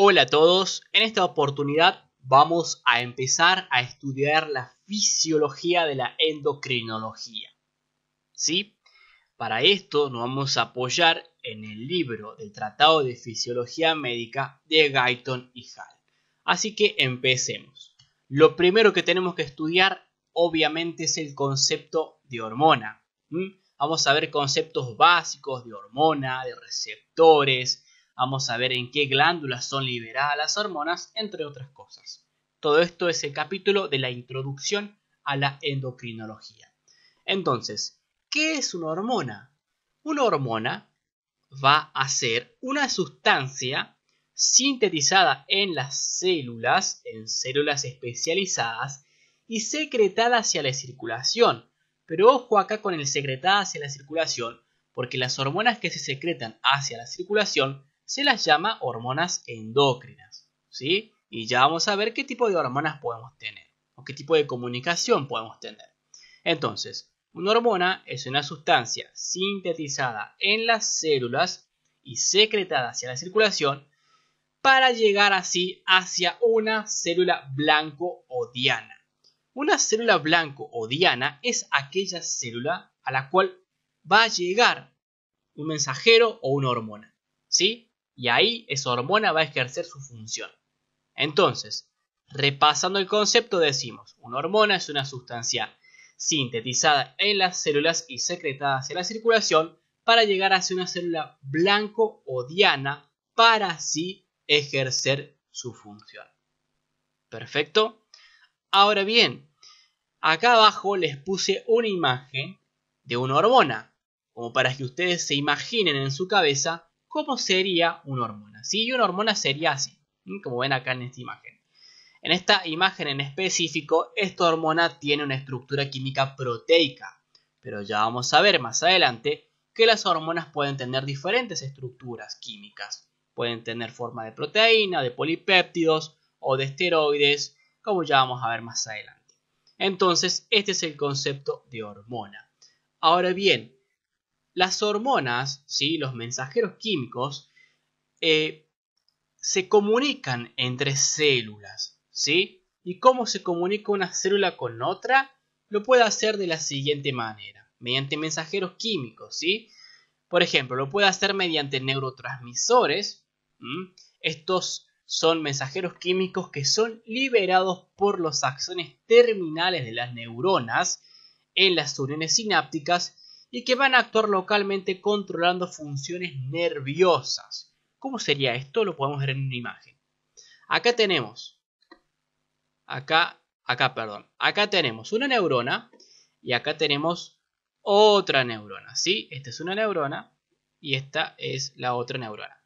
Hola a todos, en esta oportunidad vamos a empezar a estudiar la fisiología de la endocrinología. ¿Sí? Para esto nos vamos a apoyar en el libro del Tratado de Fisiología Médica de Guyton y Hall. Así que empecemos. Lo primero que tenemos que estudiar obviamente es el concepto de hormona. Vamos a ver conceptos básicos de hormona, de receptores, Vamos a ver en qué glándulas son liberadas las hormonas, entre otras cosas. Todo esto es el capítulo de la introducción a la endocrinología. Entonces, ¿qué es una hormona? Una hormona va a ser una sustancia sintetizada en las células, en células especializadas, y secretada hacia la circulación. Pero ojo acá con el secretada hacia la circulación, porque las hormonas que se secretan hacia la circulación se las llama hormonas endócrinas, ¿sí? Y ya vamos a ver qué tipo de hormonas podemos tener o qué tipo de comunicación podemos tener. Entonces, una hormona es una sustancia sintetizada en las células y secretada hacia la circulación para llegar así hacia una célula blanco o diana. Una célula blanco o diana es aquella célula a la cual va a llegar un mensajero o una hormona. ¿Sí? y ahí esa hormona va a ejercer su función. Entonces, repasando el concepto, decimos, una hormona es una sustancia sintetizada en las células y secretada hacia la circulación para llegar hacia una célula blanco o diana para así ejercer su función. Perfecto. Ahora bien, acá abajo les puse una imagen de una hormona, como para que ustedes se imaginen en su cabeza cómo sería una hormona. ¿sí? una hormona sería así, como ven acá en esta imagen. En esta imagen en específico, esta hormona tiene una estructura química proteica, pero ya vamos a ver más adelante que las hormonas pueden tener diferentes estructuras químicas. Pueden tener forma de proteína, de polipéptidos o de esteroides, como ya vamos a ver más adelante. Entonces, este es el concepto de hormona. Ahora bien, las hormonas, ¿sí? los mensajeros químicos, eh, se comunican entre células. ¿sí? ¿Y cómo se comunica una célula con otra? Lo puede hacer de la siguiente manera, mediante mensajeros químicos. ¿sí? Por ejemplo, lo puede hacer mediante neurotransmisores. Estos son mensajeros químicos que son liberados por los axones terminales de las neuronas en las uniones sinápticas y que van a actuar localmente controlando funciones nerviosas. ¿Cómo sería esto? Lo podemos ver en una imagen. Acá tenemos, acá, acá, perdón, acá tenemos una neurona y acá tenemos otra neurona, ¿sí? Esta es una neurona y esta es la otra neurona.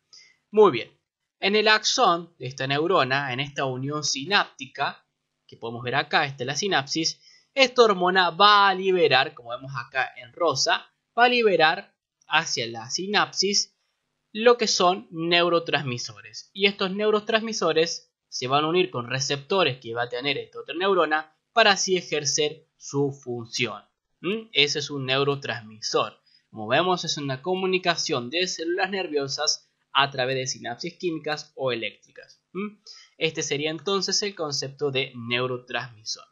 Muy bien, en el axón de esta neurona, en esta unión sináptica, que podemos ver acá, esta es la sinapsis, esta hormona va a liberar, como vemos acá en rosa, va a liberar hacia la sinapsis lo que son neurotransmisores. Y estos neurotransmisores se van a unir con receptores que va a tener esta otra neurona para así ejercer su función. ¿Mm? Ese es un neurotransmisor. Como vemos, es una comunicación de células nerviosas a través de sinapsis químicas o eléctricas. ¿Mm? Este sería entonces el concepto de neurotransmisor.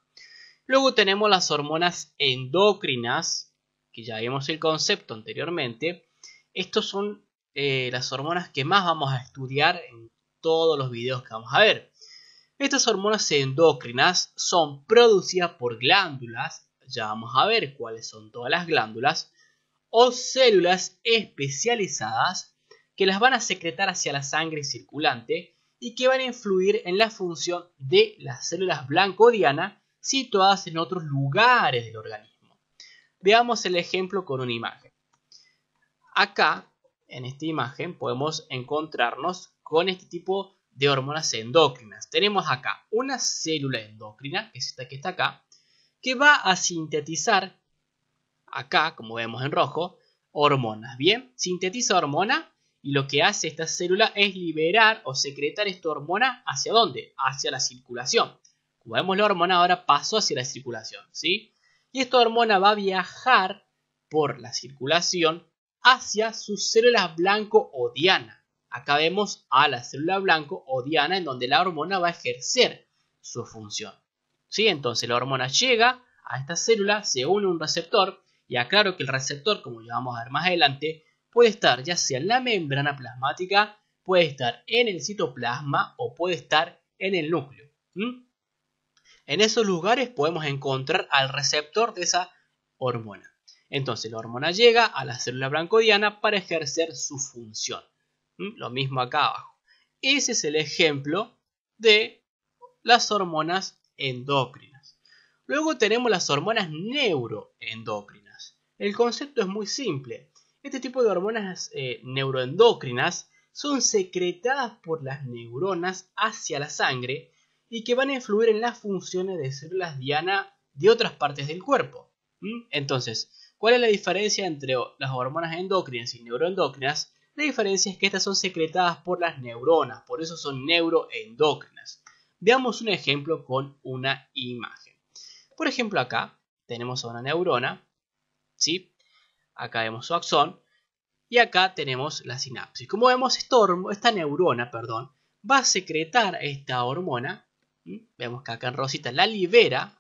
Luego tenemos las hormonas endocrinas, que ya vimos el concepto anteriormente. Estas son eh, las hormonas que más vamos a estudiar en todos los videos que vamos a ver. Estas hormonas endocrinas son producidas por glándulas, ya vamos a ver cuáles son todas las glándulas, o células especializadas que las van a secretar hacia la sangre circulante y que van a influir en la función de las células blancodiana situadas en otros lugares del organismo. Veamos el ejemplo con una imagen. Acá, en esta imagen, podemos encontrarnos con este tipo de hormonas endócrinas. Tenemos acá una célula endócrina, que es esta que está acá, que va a sintetizar, acá, como vemos en rojo, hormonas. Bien, sintetiza hormona y lo que hace esta célula es liberar o secretar esta hormona hacia dónde? Hacia la circulación. Como vemos, la hormona ahora pasó hacia la circulación, ¿sí? Y esta hormona va a viajar por la circulación hacia sus células blanco o diana. Acá vemos a la célula blanco o diana en donde la hormona va a ejercer su función. ¿Sí? Entonces la hormona llega a esta célula, se une a un receptor y aclaro que el receptor, como ya vamos a ver más adelante, puede estar ya sea en la membrana plasmática, puede estar en el citoplasma o puede estar en el núcleo. En esos lugares podemos encontrar al receptor de esa hormona. Entonces la hormona llega a la célula blancodiana para ejercer su función. ¿Mm? Lo mismo acá abajo. Ese es el ejemplo de las hormonas endócrinas. Luego tenemos las hormonas neuroendocrinas. El concepto es muy simple. Este tipo de hormonas eh, neuroendocrinas son secretadas por las neuronas hacia la sangre y que van a influir en las funciones de células diana de otras partes del cuerpo. Entonces, ¿cuál es la diferencia entre las hormonas endócrinas y neuroendócrinas? La diferencia es que estas son secretadas por las neuronas, por eso son neuroendócrinas. Veamos un ejemplo con una imagen. Por ejemplo, acá tenemos a una neurona, ¿sí? Acá vemos su axón y acá tenemos la sinapsis. Como vemos, esta, esta neurona perdón, va a secretar esta hormona ¿Mm? Vemos que acá en Rosita la libera.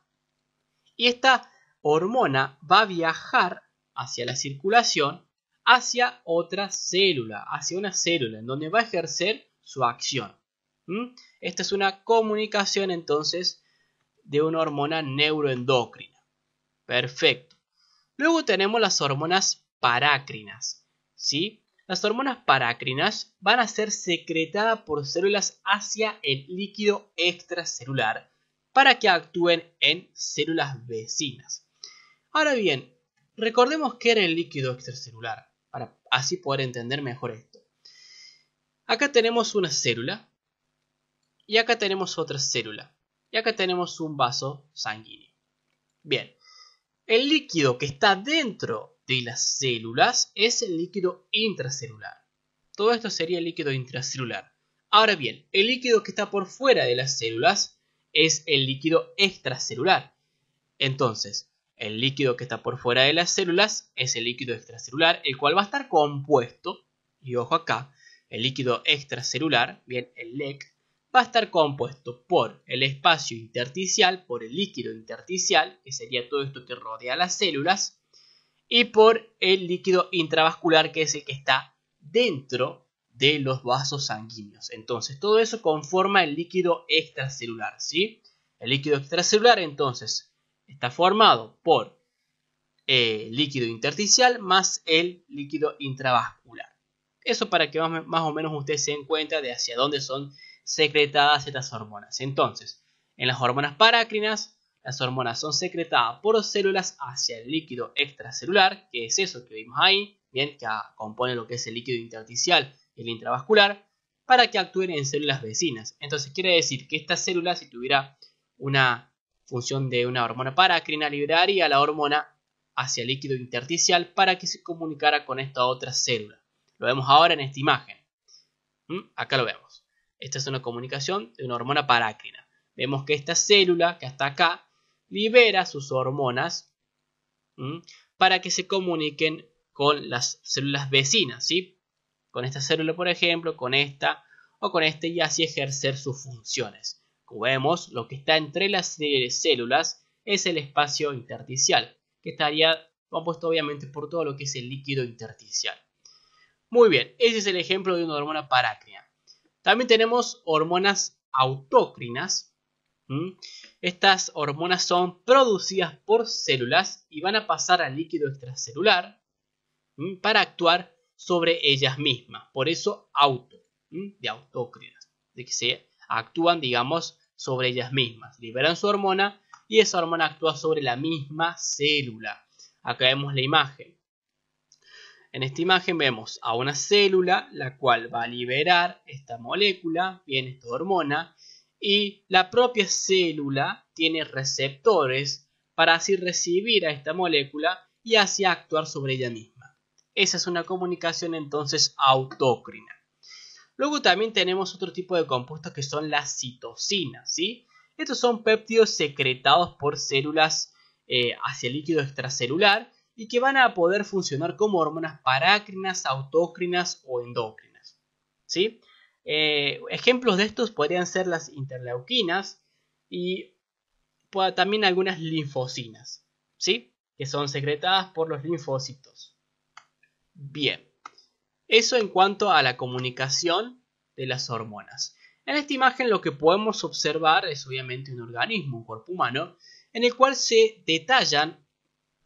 Y esta hormona va a viajar hacia la circulación, hacia otra célula, hacia una célula, en donde va a ejercer su acción. ¿Mm? Esta es una comunicación entonces de una hormona neuroendocrina. Perfecto. Luego tenemos las hormonas parácrinas. ¿sí? Las hormonas paracrinas van a ser secretadas por células hacia el líquido extracelular para que actúen en células vecinas. Ahora bien, recordemos qué era el líquido extracelular, para así poder entender mejor esto. Acá tenemos una célula y acá tenemos otra célula y acá tenemos un vaso sanguíneo. Bien, el líquido que está dentro de las células es el líquido intracelular. Todo esto sería el líquido intracelular. Ahora bien, el líquido que está por fuera de las células es el líquido extracelular. Entonces, el líquido que está por fuera de las células es el líquido extracelular, el cual va a estar compuesto, y ojo acá, el líquido extracelular, bien, el LEC, va a estar compuesto por el espacio intersticial, por el líquido intersticial, que sería todo esto que rodea las células, y por el líquido intravascular que es el que está dentro de los vasos sanguíneos. Entonces, todo eso conforma el líquido extracelular, ¿sí? El líquido extracelular, entonces, está formado por eh, líquido intersticial más el líquido intravascular. Eso para que más, o menos usted se encuentre de hacia dónde son secretadas estas hormonas. Entonces, en las hormonas parácrinas las hormonas son secretadas por células hacia el líquido extracelular, que es eso que vimos ahí, bien, que compone lo que es el líquido intersticial y el intravascular, para que actúen en células vecinas. Entonces quiere decir que esta célula, si tuviera una función de una hormona paracrina, liberaría la hormona hacia el líquido intersticial para que se comunicara con esta otra célula. Lo vemos ahora en esta imagen. ¿Mm? Acá lo vemos. Esta es una comunicación de una hormona paracrina. Vemos que esta célula que está acá libera sus hormonas para que se comuniquen con las células vecinas, ¿sí? Con esta célula, por ejemplo, con esta o con este y así ejercer sus funciones. Como vemos, lo que está entre las eh, células es el espacio intersticial, que estaría compuesto obviamente por todo lo que es el líquido intersticial. Muy bien, ese es el ejemplo de una hormona parácrina. También tenemos hormonas autócrinas, estas hormonas son producidas por células y van a pasar al líquido extracelular para actuar sobre ellas mismas. Por eso auto, de autócridas, de que se actúan, digamos, sobre ellas mismas. Liberan su hormona y esa hormona actúa sobre la misma célula. Acá vemos la imagen. En esta imagen vemos a una célula la cual va a liberar esta molécula, bien esta hormona, y la propia célula tiene receptores para así recibir a esta molécula y así actuar sobre ella misma. Esa es una comunicación entonces autócrina. Luego también tenemos otro tipo de compuestos que son las citocinas, ¿sí? Estos son péptidos secretados por células eh, hacia el líquido extracelular y que van a poder funcionar como hormonas parácrinas, autócrinas o endócrinas, ¿sí? Eh, ejemplos de estos podrían ser las interleuquinas y pues, también algunas linfocinas, ¿sí? Que son secretadas por los linfocitos. Bien, eso en cuanto a la comunicación de las hormonas. En esta imagen lo que podemos observar es obviamente un organismo, un cuerpo humano, en el cual se detallan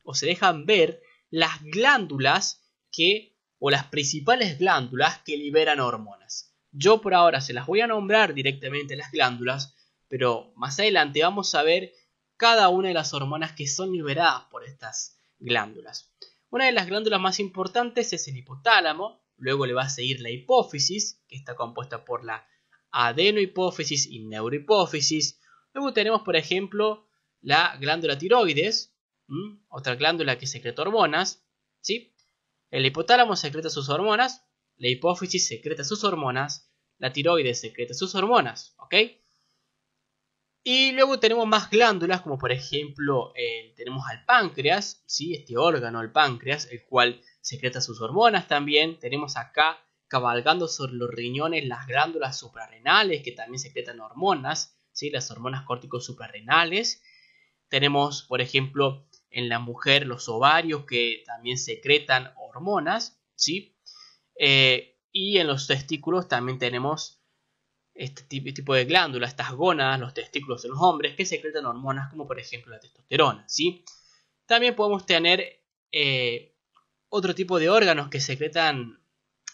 o se dejan ver las glándulas que o las principales glándulas que liberan hormonas. Yo por ahora se las voy a nombrar directamente las glándulas, pero más adelante vamos a ver cada una de las hormonas que son liberadas por estas glándulas. Una de las glándulas más importantes es el hipotálamo, luego le va a seguir la hipófisis, que está compuesta por la adenohipófisis y neurohipófisis. Luego tenemos, por ejemplo, la glándula tiroides, otra glándula que secreta hormonas. ¿sí? El hipotálamo secreta sus hormonas, la hipófisis secreta sus hormonas, la tiroides secreta sus hormonas, ¿ok? Y luego tenemos más glándulas, como por ejemplo eh, tenemos al páncreas, ¿sí? este órgano, el páncreas, el cual secreta sus hormonas también. Tenemos acá cabalgando sobre los riñones las glándulas suprarrenales, que también secretan hormonas, ¿sí? las hormonas córticos suprarrenales. Tenemos, por ejemplo, en la mujer los ovarios que también secretan hormonas, ¿sí? Eh, y en los testículos también tenemos este tipo de glándulas, estas gónadas, los testículos de los hombres, que secretan hormonas como por ejemplo la testosterona. ¿sí? También podemos tener eh, otro tipo de órganos que secretan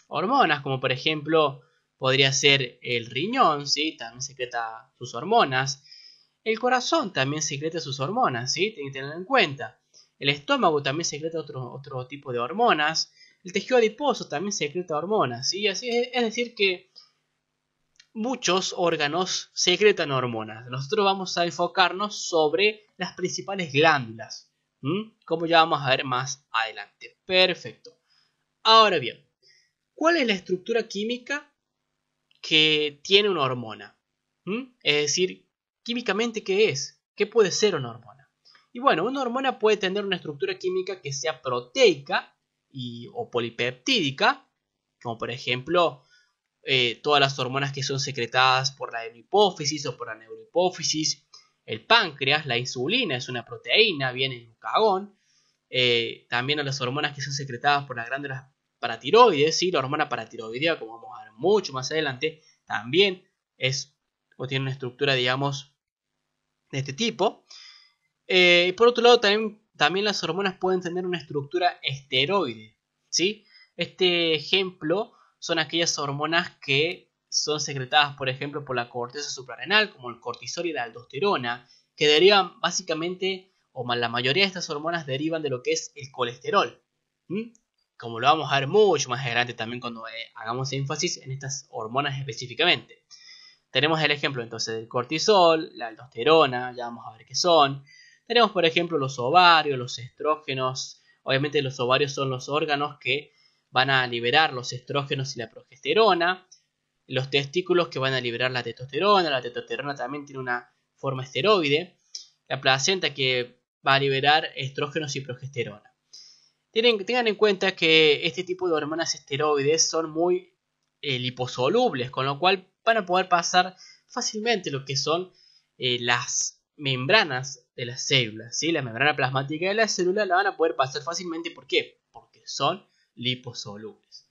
hormonas, como por ejemplo podría ser el riñón, ¿sí? también secreta sus hormonas. El corazón también secreta sus hormonas, ¿sí? Tienen que tenerlo en cuenta. El estómago también secreta otro tipo de hormonas el tejido adiposo también secreta hormonas. Y así es, decir que muchos órganos secretan hormonas. Nosotros vamos a enfocarnos sobre las principales glándulas, como ya vamos a ver más adelante. Perfecto. Ahora bien, ¿cuál es la estructura química que tiene una hormona? Es decir, químicamente, ¿qué es? ¿Qué puede ser una hormona? Y bueno, una hormona puede tener una estructura química que sea proteica, o polipeptídica, como por ejemplo eh, todas las hormonas que son secretadas por la hipófisis o por la neurohipófisis, el páncreas, la insulina es una proteína, viene en un cagón, eh, también a las hormonas que son secretadas por las glándulas paratiroides, ¿sí? la hormona paratiroidea, como vamos a ver mucho más adelante, también es o tiene una estructura, digamos, de este tipo. Eh, y por otro lado, también también las hormonas pueden tener una estructura esteroide. ¿sí? Este ejemplo son aquellas hormonas que son secretadas, por ejemplo, por la corteza suprarrenal, como el cortisol y la aldosterona, que derivan básicamente, o más la mayoría de estas hormonas derivan de lo que es el colesterol. como lo vamos a ver mucho más adelante también cuando eh, hagamos énfasis en estas hormonas específicamente. Tenemos el ejemplo entonces del cortisol, la aldosterona, ya vamos a ver qué son, tenemos por ejemplo los ovarios, los estrógenos. Obviamente los ovarios son los órganos que van a liberar los estrógenos y la progesterona. Los testículos que van a liberar la testosterona. La testosterona también tiene una forma esteroide. La placenta que va a liberar estrógenos y progesterona. Tienen, tengan en cuenta que este tipo de hormonas esteroides son muy eh, liposolubles, con lo cual van a poder pasar fácilmente lo que son eh, las membranas de las células. ¿sí? La membrana plasmática de la célula la van a poder pasar fácilmente. ¿Por qué? Porque son liposolubles.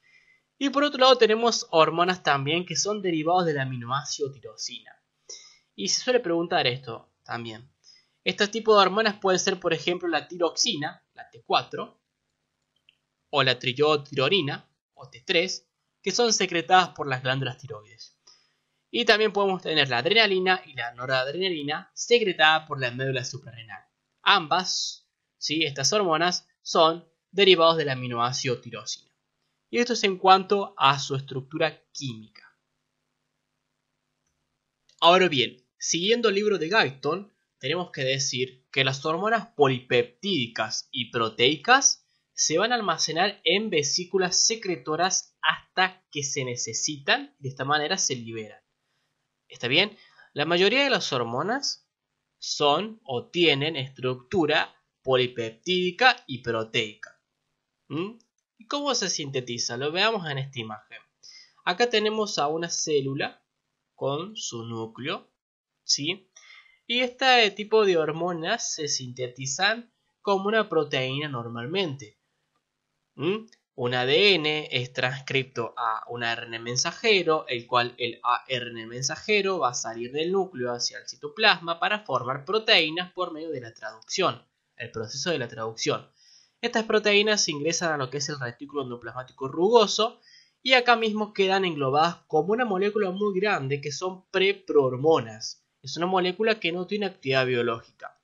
Y por otro lado tenemos hormonas también que son derivados la aminoácido tirosina. Y se suele preguntar esto también. Este tipo de hormonas pueden ser, por ejemplo, la tiroxina, la T4, o la triyodotironina, o T3, que son secretadas por las glándulas tiroides. Y también podemos tener la adrenalina y la noradrenalina secretada por la médula suprarrenal. Ambas, ¿sí? estas hormonas, son derivados de la aminoácido tirosina. Y esto es en cuanto a su estructura química. Ahora bien, siguiendo el libro de Guyton, tenemos que decir que las hormonas polipeptídicas y proteicas se van a almacenar en vesículas secretoras hasta que se necesitan, de esta manera se liberan. ¿Está bien? La mayoría de las hormonas son o tienen estructura polipeptídica y proteica. ¿Mm? ¿Y cómo se sintetiza? Lo veamos en esta imagen. Acá tenemos a una célula con su núcleo, ¿sí? Y este tipo de hormonas se sintetizan como una proteína normalmente. ¿Mm? Un ADN es transcripto a un ARN mensajero, el cual el ARN mensajero va a salir del núcleo hacia el citoplasma para formar proteínas por medio de la traducción, el proceso de la traducción. Estas proteínas ingresan a lo que es el retículo endoplasmático rugoso y acá mismo quedan englobadas como una molécula muy grande que son preprohormonas. Es una molécula que no tiene actividad biológica.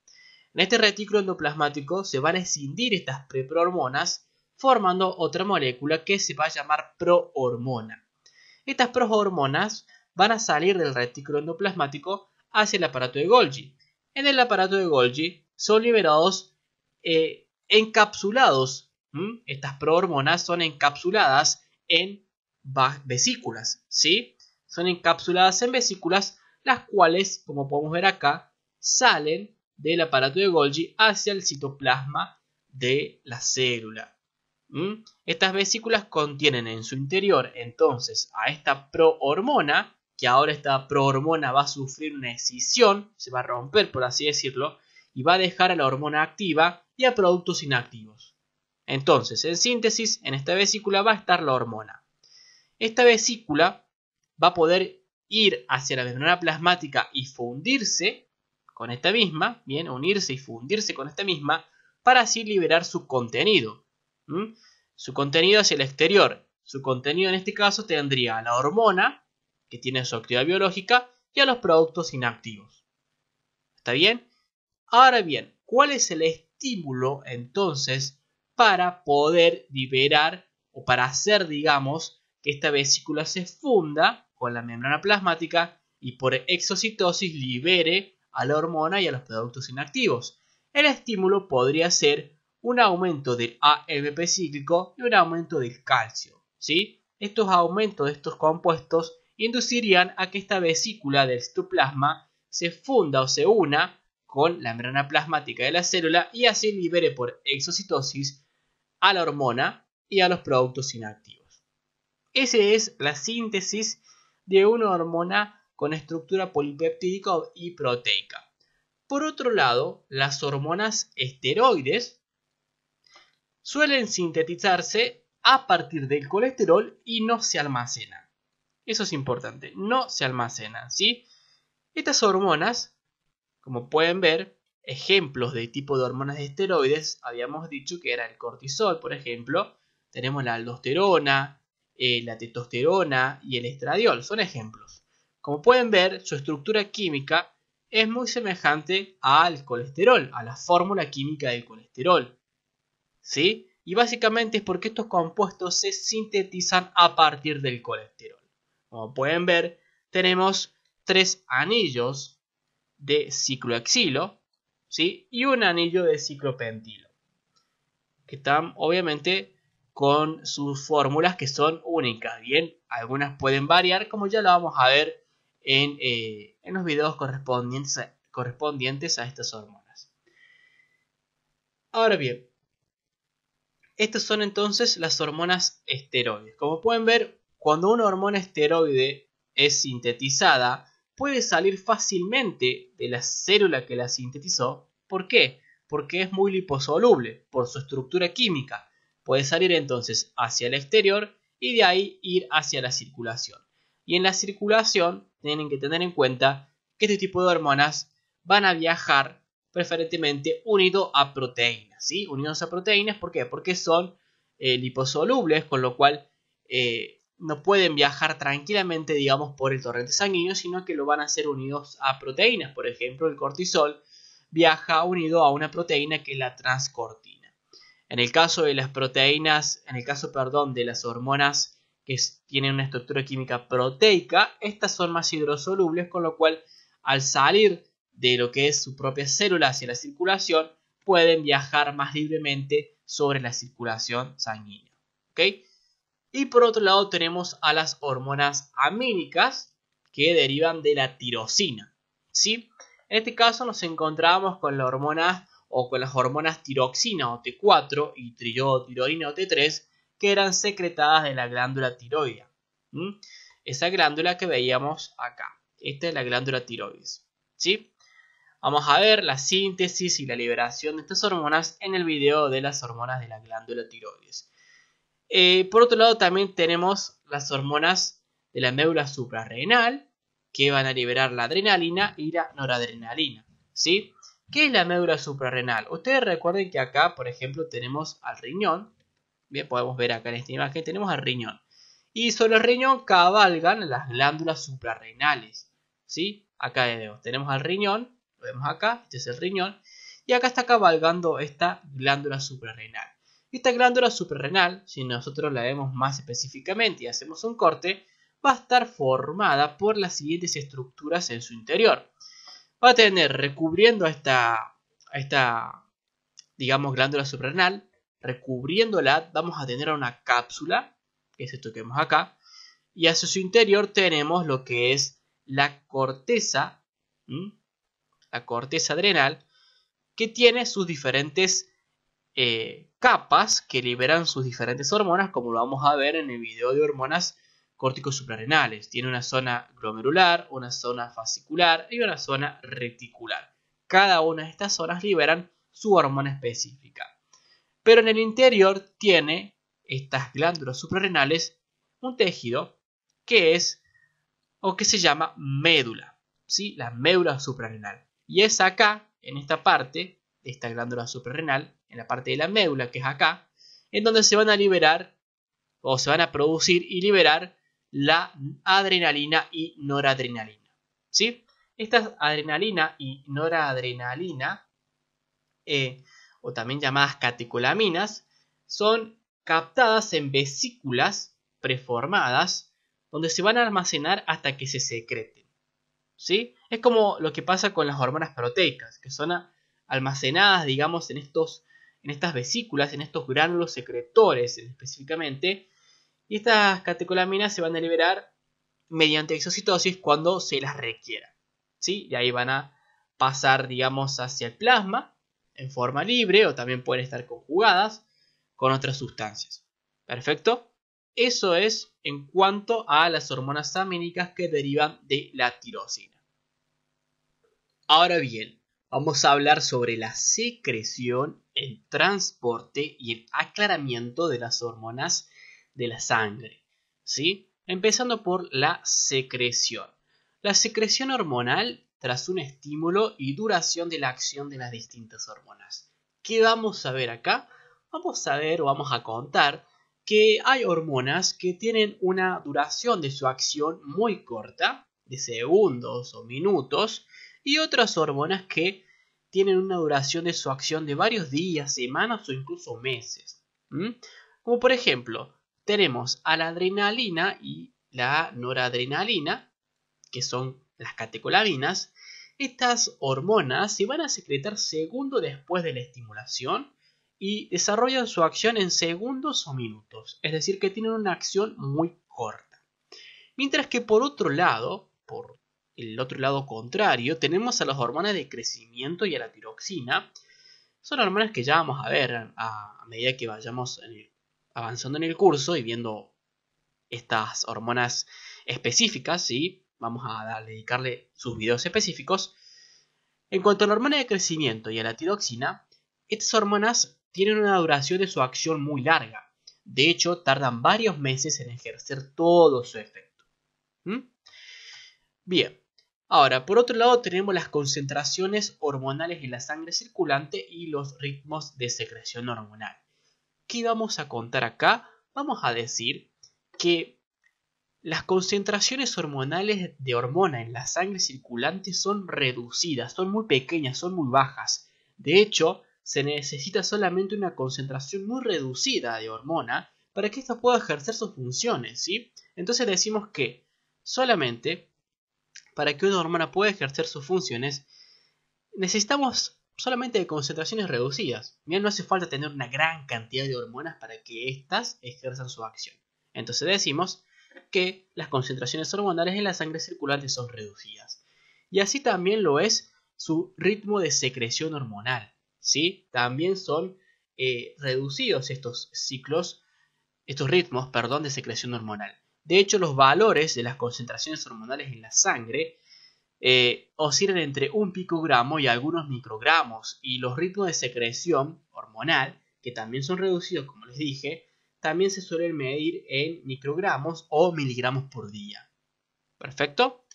En este retículo endoplasmático se van a escindir estas preprohormonas formando otra molécula que se va a llamar prohormona. Estas prohormonas van a salir del retículo endoplasmático hacia el aparato de Golgi. En el aparato de Golgi son liberados eh, encapsulados. Estas prohormonas son encapsuladas en vesículas, Son encapsuladas en vesículas las cuales, como podemos ver acá, salen del aparato de Golgi hacia el citoplasma de la célula. Estas vesículas contienen en su interior entonces a esta prohormona, que ahora esta prohormona va a sufrir una escisión, se va a romper por así decirlo, y va a dejar a la hormona activa y a productos inactivos. Entonces, en síntesis, en esta vesícula va a estar la hormona. Esta vesícula va a poder ir hacia la membrana plasmática y fundirse con esta misma, bien, unirse y fundirse con esta misma, para así liberar su contenido, su contenido hacia el exterior. Su contenido en este caso tendría a la hormona, que tiene su actividad biológica, y a los productos inactivos. ¿Está bien? Ahora bien, ¿cuál es el estímulo entonces para poder liberar o para hacer, digamos, que esta vesícula se funda con la membrana plasmática y por exocitosis libere a la hormona y a los productos inactivos? El estímulo podría ser un aumento del AMP cíclico y un aumento del calcio. ¿sí? Estos aumentos de estos compuestos inducirían a que esta vesícula del citoplasma se funda o se una con la membrana plasmática de la célula y así libere por exocitosis a la hormona y a los productos inactivos. Esa es la síntesis de una hormona con estructura polipeptídica y proteica. Por otro lado, las hormonas esteroides suelen sintetizarse a partir del colesterol y no se almacenan. Eso es importante, no se almacenan, ¿sí? Estas hormonas, como pueden ver, ejemplos de tipo de hormonas de esteroides, habíamos dicho que era el cortisol, por ejemplo, tenemos la aldosterona, eh, la testosterona y el estradiol, son ejemplos. Como pueden ver, su estructura química es muy semejante al colesterol, a la fórmula química del colesterol. ¿sí? Y básicamente es porque estos compuestos se sintetizan a partir del colesterol. Como pueden ver, tenemos tres anillos de cicloexilo ¿sí? y un anillo de ciclopentilo, que están obviamente con sus fórmulas que son únicas, ¿bien? Algunas pueden variar, como ya lo vamos a ver en, eh, los videos correspondientes correspondientes a estas hormonas. Ahora bien, estas son entonces las hormonas esteroides. Como pueden ver, cuando una hormona esteroide es sintetizada, puede salir fácilmente de la célula que la sintetizó. ¿Por qué? Porque es muy liposoluble por su estructura química. Puede salir entonces hacia el exterior y de ahí ir hacia la circulación. Y en la circulación tienen que tener en cuenta que este tipo de hormonas van a viajar preferentemente unido a proteínas. ¿sí? Unidos a proteínas. ¿Por qué? Porque son eh, liposolubles, con lo cual eh, no pueden viajar tranquilamente, digamos, por el torrente sanguíneo, sino que lo van a hacer unidos a proteínas. Por ejemplo, el cortisol viaja unido a una proteína que es la transcortina. En el caso de las proteínas, en el caso, perdón, de las hormonas que tienen una estructura química proteica, estas son más hidrosolubles, con lo cual al salir de lo que es su propia célula hacia la circulación, pueden viajar más libremente sobre la circulación sanguínea. Y por otro lado tenemos a las hormonas amínicas que derivan de la tirosina. ¿sí? En este caso nos encontramos con la hormonas o con las hormonas tiroxina o T4 y triodotiroina o T3 que eran secretadas de la glándula tiroidea. Esa glándula que veíamos acá. Esta es la glándula tiroides. ¿Sí? Vamos a ver la síntesis y la liberación de estas hormonas en el video de las hormonas de la glándula tiroides. Eh, por otro lado, también tenemos las hormonas de la médula suprarrenal, que van a liberar la adrenalina y la noradrenalina. ¿sí? ¿Qué es la médula suprarrenal? Ustedes recuerden que acá, por ejemplo, tenemos al riñón. Bien, podemos ver acá en esta imagen, tenemos al riñón. Y sobre el riñón cabalgan las glándulas suprarrenales. ¿sí? Acá tenemos al riñón vemos acá, este es el riñón. Y acá está cabalgando esta glándula suprarrenal. Esta glándula suprarrenal, si nosotros la vemos más específicamente y hacemos un corte, va a estar formada por las siguientes estructuras en su interior. Va a tener recubriendo a esta, esta digamos, glándula suprarrenal, recubriéndola vamos a tener una cápsula, que es esto que vemos acá, y hacia su interior tenemos lo que es la corteza, la corteza adrenal, que tiene sus diferentes eh, capas que liberan sus diferentes hormonas, como lo vamos a ver en el video de hormonas córticos suprarrenales. Tiene una zona glomerular, una zona fascicular y una zona reticular. Cada una de estas zonas liberan su hormona específica. Pero en el interior tiene estas glándulas suprarrenales un tejido que es o que se llama médula, ¿sí? la médula suprarrenal. Y es acá, en esta parte, de esta glándula suprarrenal, en la parte de la médula, que es acá, en donde se van a liberar o se van a producir y liberar la adrenalina y noradrenalina. ¿sí? Estas adrenalina y noradrenalina, eh, o también llamadas catecolaminas, son captadas en vesículas preformadas donde se van a almacenar hasta que se secreten. ¿sí? Es como lo que pasa con las hormonas proteicas, que son almacenadas, digamos, en, estos, en estas vesículas, en estos gránulos secretores específicamente, y estas catecolaminas se van a liberar mediante exocitosis cuando se las requiera. ¿sí? Y ahí van a pasar, digamos, hacia el plasma en forma libre o también pueden estar conjugadas con otras sustancias. ¿Perfecto? Eso es en cuanto a las hormonas amínicas que derivan de la tirosina. Ahora bien, vamos a hablar sobre la secreción, el transporte y el aclaramiento de las hormonas de la sangre. ¿sí? Empezando por la secreción. La secreción hormonal tras un estímulo y duración de la acción de las distintas hormonas. ¿Qué vamos a ver acá? Vamos a ver o vamos a contar que hay hormonas que tienen una duración de su acción muy corta, de segundos o minutos, y otras hormonas que tienen una duración de su acción de varios días, semanas o incluso meses. Como por ejemplo, tenemos a la adrenalina y la noradrenalina, que son las catecolaminas. Estas hormonas se van a secretar segundos después de la estimulación y desarrollan su acción en segundos o minutos, es decir, que tienen una acción muy corta. Mientras que por otro lado, por el otro lado contrario, tenemos a las hormonas de crecimiento y a la tiroxina. Son hormonas que ya vamos a ver a, medida que vayamos avanzando en el curso y viendo estas hormonas específicas, ¿sí? vamos a dedicarle sus videos específicos. En cuanto a la hormona de crecimiento y a la tiroxina, estas hormonas tienen una duración de su acción muy larga. De hecho, tardan varios meses en ejercer todo su efecto. ¿Mm? Bien, Ahora, por otro lado, tenemos las concentraciones hormonales en la sangre circulante y los ritmos de secreción hormonal. ¿Qué vamos a contar acá? Vamos a decir que las concentraciones hormonales de hormona en la sangre circulante son reducidas, son muy pequeñas, son muy bajas. De hecho, se necesita solamente una concentración muy reducida de hormona para que ésta pueda ejercer sus funciones, ¿sí? Entonces decimos que solamente para que una hormona pueda ejercer sus funciones, necesitamos solamente de concentraciones reducidas. no hace falta tener una gran cantidad de hormonas para que éstas ejerzan su acción. Entonces decimos que las concentraciones hormonales en la sangre circulante son reducidas. Y así también lo es su ritmo de secreción hormonal. También son eh, reducidos estos ciclos, estos ritmos, perdón, de secreción hormonal. De hecho, los valores de las concentraciones hormonales en la sangre eh, oscilan entre un picogramo y algunos microgramos y los ritmos de secreción hormonal, que también son reducidos, como les dije, también se suelen medir en microgramos o miligramos por día. ¿Perfecto?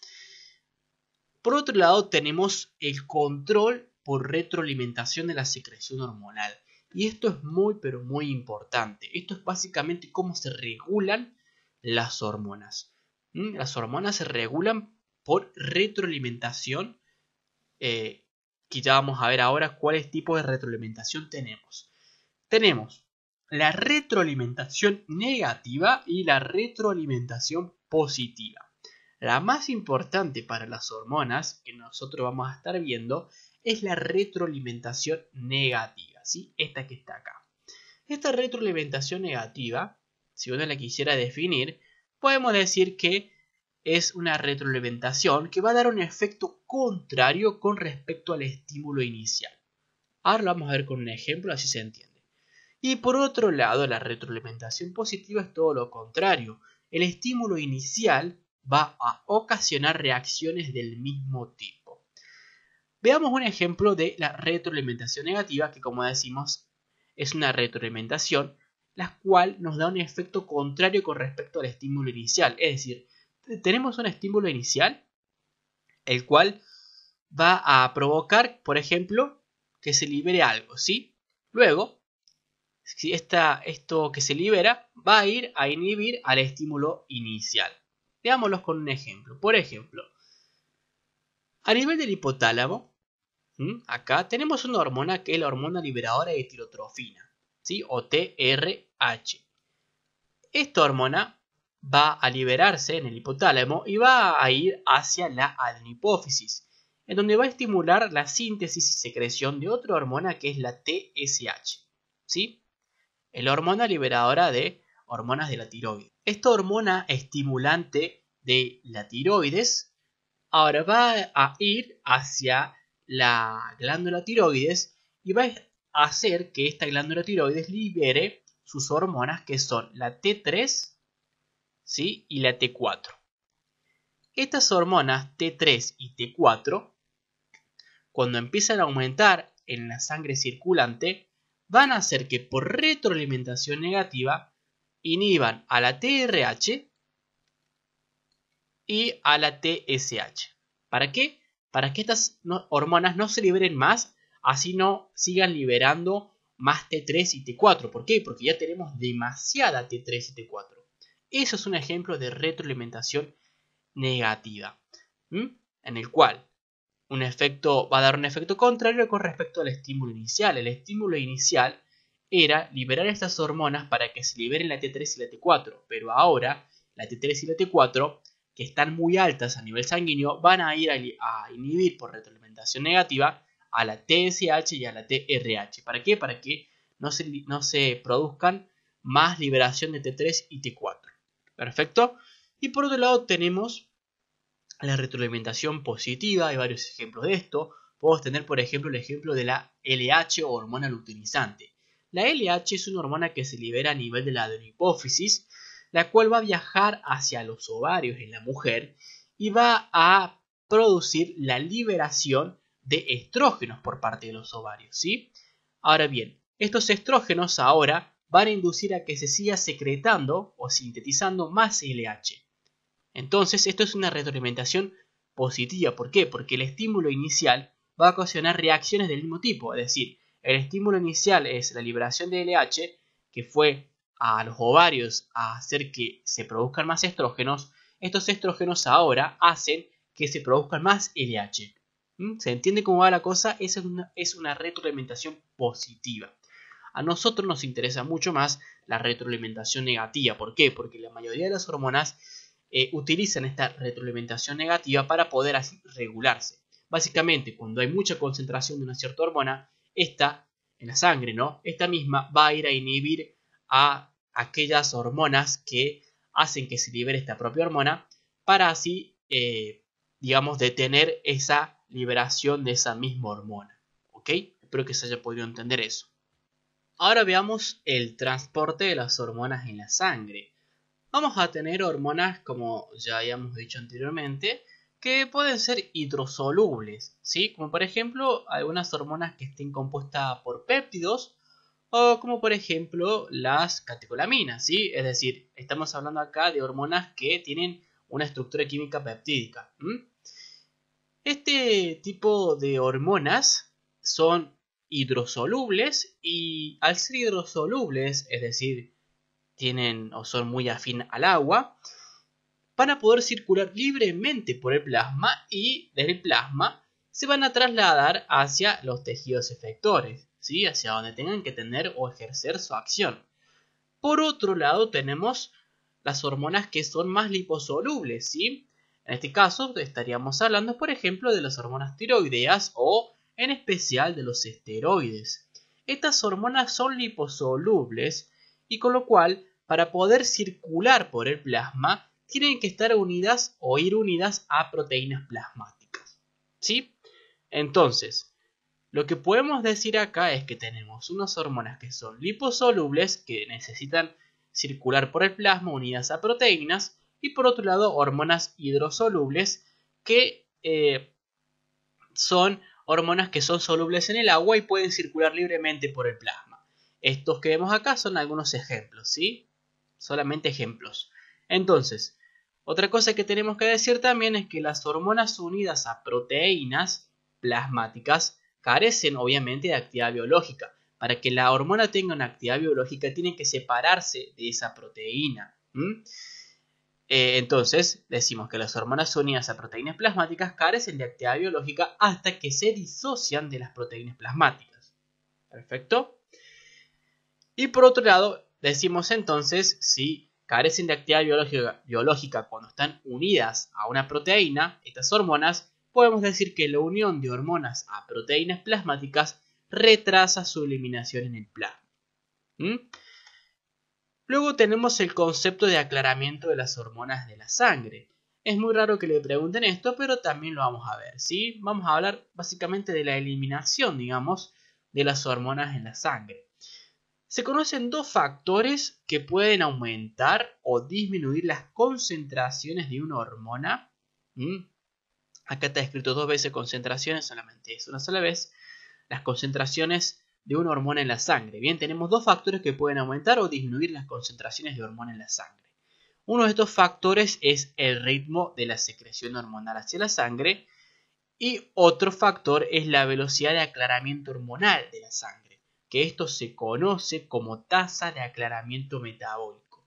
Por otro lado, tenemos el control por retroalimentación de la secreción hormonal. Y esto es muy, pero muy importante. Esto es básicamente cómo se regulan las hormonas. ¿Mm? Las hormonas se regulan por retroalimentación, eh, que ya vamos a ver ahora cuáles tipos de retroalimentación tenemos. Tenemos la retroalimentación negativa y la retroalimentación positiva. La más importante para las hormonas que nosotros vamos a estar viendo es la retroalimentación negativa, ¿sí? Esta que está acá. Esta retroalimentación negativa si uno la quisiera definir, podemos decir que es una retroalimentación que va a dar un efecto contrario con respecto al estímulo inicial. Ahora lo vamos a ver con un ejemplo, así se entiende. Y por otro lado, la retroalimentación positiva es todo lo contrario. El estímulo inicial va a ocasionar reacciones del mismo tipo. Veamos un ejemplo de la retroalimentación negativa, que como decimos es una retroalimentación la cual nos da un efecto contrario con respecto al estímulo inicial. Es decir, tenemos un estímulo inicial, el cual va a provocar, por ejemplo, que se libere algo, ¿sí? Luego, si esta, esto que se libera va a ir a inhibir al estímulo inicial. Veámoslo con un ejemplo. Por ejemplo, a nivel del hipotálamo, acá tenemos una hormona que es la hormona liberadora de tirotrofina o TRH. Esta hormona va a liberarse en el hipotálamo y va a ir hacia la adenohipófisis, en donde va a estimular la síntesis y secreción de otra hormona que es la TSH, ¿sí? El hormona liberadora de hormonas de la tiroides. Esta hormona estimulante de la tiroides ahora va a ir hacia la glándula tiroides y va hacer que esta glándula tiroides libere sus hormonas que son la T3 ¿sí? y la T4. Estas hormonas T3 y T4, cuando empiezan a aumentar en la sangre circulante, van a hacer que por retroalimentación negativa inhiban a la TRH y a la TSH. ¿Para qué? Para que estas hormonas no se liberen más así no sigan liberando más T3 y T4. ¿Por qué? Porque ya tenemos demasiada T3 y T4. Eso es un ejemplo de retroalimentación negativa, en el cual un efecto va a dar un efecto contrario con respecto al estímulo inicial. El estímulo inicial era liberar estas hormonas para que se liberen la T3 y la T4, pero ahora la T3 y la T4, que están muy altas a nivel sanguíneo, van a ir a, inhibir por retroalimentación negativa a la TSH y a la TRH. ¿Para qué? Para que no se, produzcan más liberación de T3 y T4. Perfecto. Y por otro lado tenemos la retroalimentación positiva, hay varios ejemplos de esto. Podemos tener, por ejemplo, el ejemplo de la LH o hormona luteinizante. La LH es una hormona que se libera a nivel de la adenohipófisis, la cual va a viajar hacia los ovarios en la mujer y va a producir la liberación de estrógenos por parte de los ovarios, ¿sí? Ahora bien, estos estrógenos ahora van a inducir a que se siga secretando o sintetizando más LH. Entonces, esto es una retroalimentación positiva. ¿Por qué? Porque el estímulo inicial va a ocasionar reacciones del mismo tipo. Es decir, el estímulo inicial es la liberación de LH, que fue a los ovarios a hacer que se produzcan más estrógenos. Estos estrógenos ahora hacen que se produzcan más LH. ¿Mm? se entiende cómo va la cosa, esa es una, retroalimentación positiva. A nosotros nos interesa mucho más la retroalimentación negativa. ¿Por qué? Porque la mayoría de las hormonas eh, utilizan esta retroalimentación negativa para poder así regularse. Básicamente, cuando hay mucha concentración de una cierta hormona, esta en la sangre, ¿no? Esta misma va a ir a inhibir a aquellas hormonas que hacen que se libere esta propia hormona para así, eh, digamos, detener esa liberación de esa misma hormona. ¿Ok? Espero que se haya podido entender eso. Ahora veamos el transporte de las hormonas en la sangre. Vamos a tener hormonas, como ya habíamos dicho anteriormente, que pueden ser hidrosolubles, ¿sí? Como por ejemplo algunas hormonas que estén compuestas por péptidos o como por ejemplo las catecolaminas, ¿sí? Es decir, estamos hablando acá de hormonas que tienen una estructura química peptídica. Este tipo de hormonas son hidrosolubles y al ser hidrosolubles, es decir, tienen o son muy afín al agua, van a poder circular libremente por el plasma y desde el plasma se van a trasladar hacia los tejidos efectores, ¿sí? hacia donde tengan que tener o ejercer su acción. Por otro lado tenemos las hormonas que son más liposolubles, ¿sí? En este caso estaríamos hablando, por ejemplo, de las hormonas tiroideas o, en especial, de los esteroides. Estas hormonas son liposolubles y con lo cual, para poder circular por el plasma, tienen que estar unidas o ir unidas a proteínas plasmáticas. ¿Sí? Entonces, lo que podemos decir acá es que tenemos unas hormonas que son liposolubles, que necesitan circular por el plasma unidas a proteínas, y por otro lado hormonas hidrosolubles que eh, son hormonas que son solubles en el agua y pueden circular libremente por el plasma. Estos que vemos acá son algunos ejemplos, ¿sí? Solamente ejemplos. Entonces, otra cosa que tenemos que decir también es que las hormonas unidas a proteínas plasmáticas carecen obviamente de actividad biológica. Para que la hormona tenga una actividad biológica tiene que separarse de esa proteína. Eh, entonces, decimos que las hormonas unidas a proteínas plasmáticas carecen de actividad biológica hasta que se disocian de las proteínas plasmáticas. Perfecto. Y por otro lado, decimos entonces si carecen de actividad biológica, cuando están unidas a una proteína, estas hormonas, podemos decir que la unión de hormonas a proteínas plasmáticas retrasa su eliminación en el plasma. ¿Mm? Luego tenemos el concepto de aclaramiento de las hormonas de la sangre. Es muy raro que le pregunten esto, pero también lo vamos a ver, ¿sí? Vamos a hablar básicamente de la eliminación, digamos, de las hormonas en la sangre. Se conocen dos factores que pueden aumentar o disminuir las concentraciones de una hormona. Acá está escrito dos veces concentraciones, solamente es una sola vez. Las concentraciones de una hormona en la sangre. Bien, tenemos dos factores que pueden aumentar o disminuir las concentraciones de hormona en la sangre. Uno de estos factores es el ritmo de la secreción hormonal hacia la sangre y otro factor es la velocidad de aclaramiento hormonal de la sangre, que esto se conoce como tasa de aclaramiento metabólico.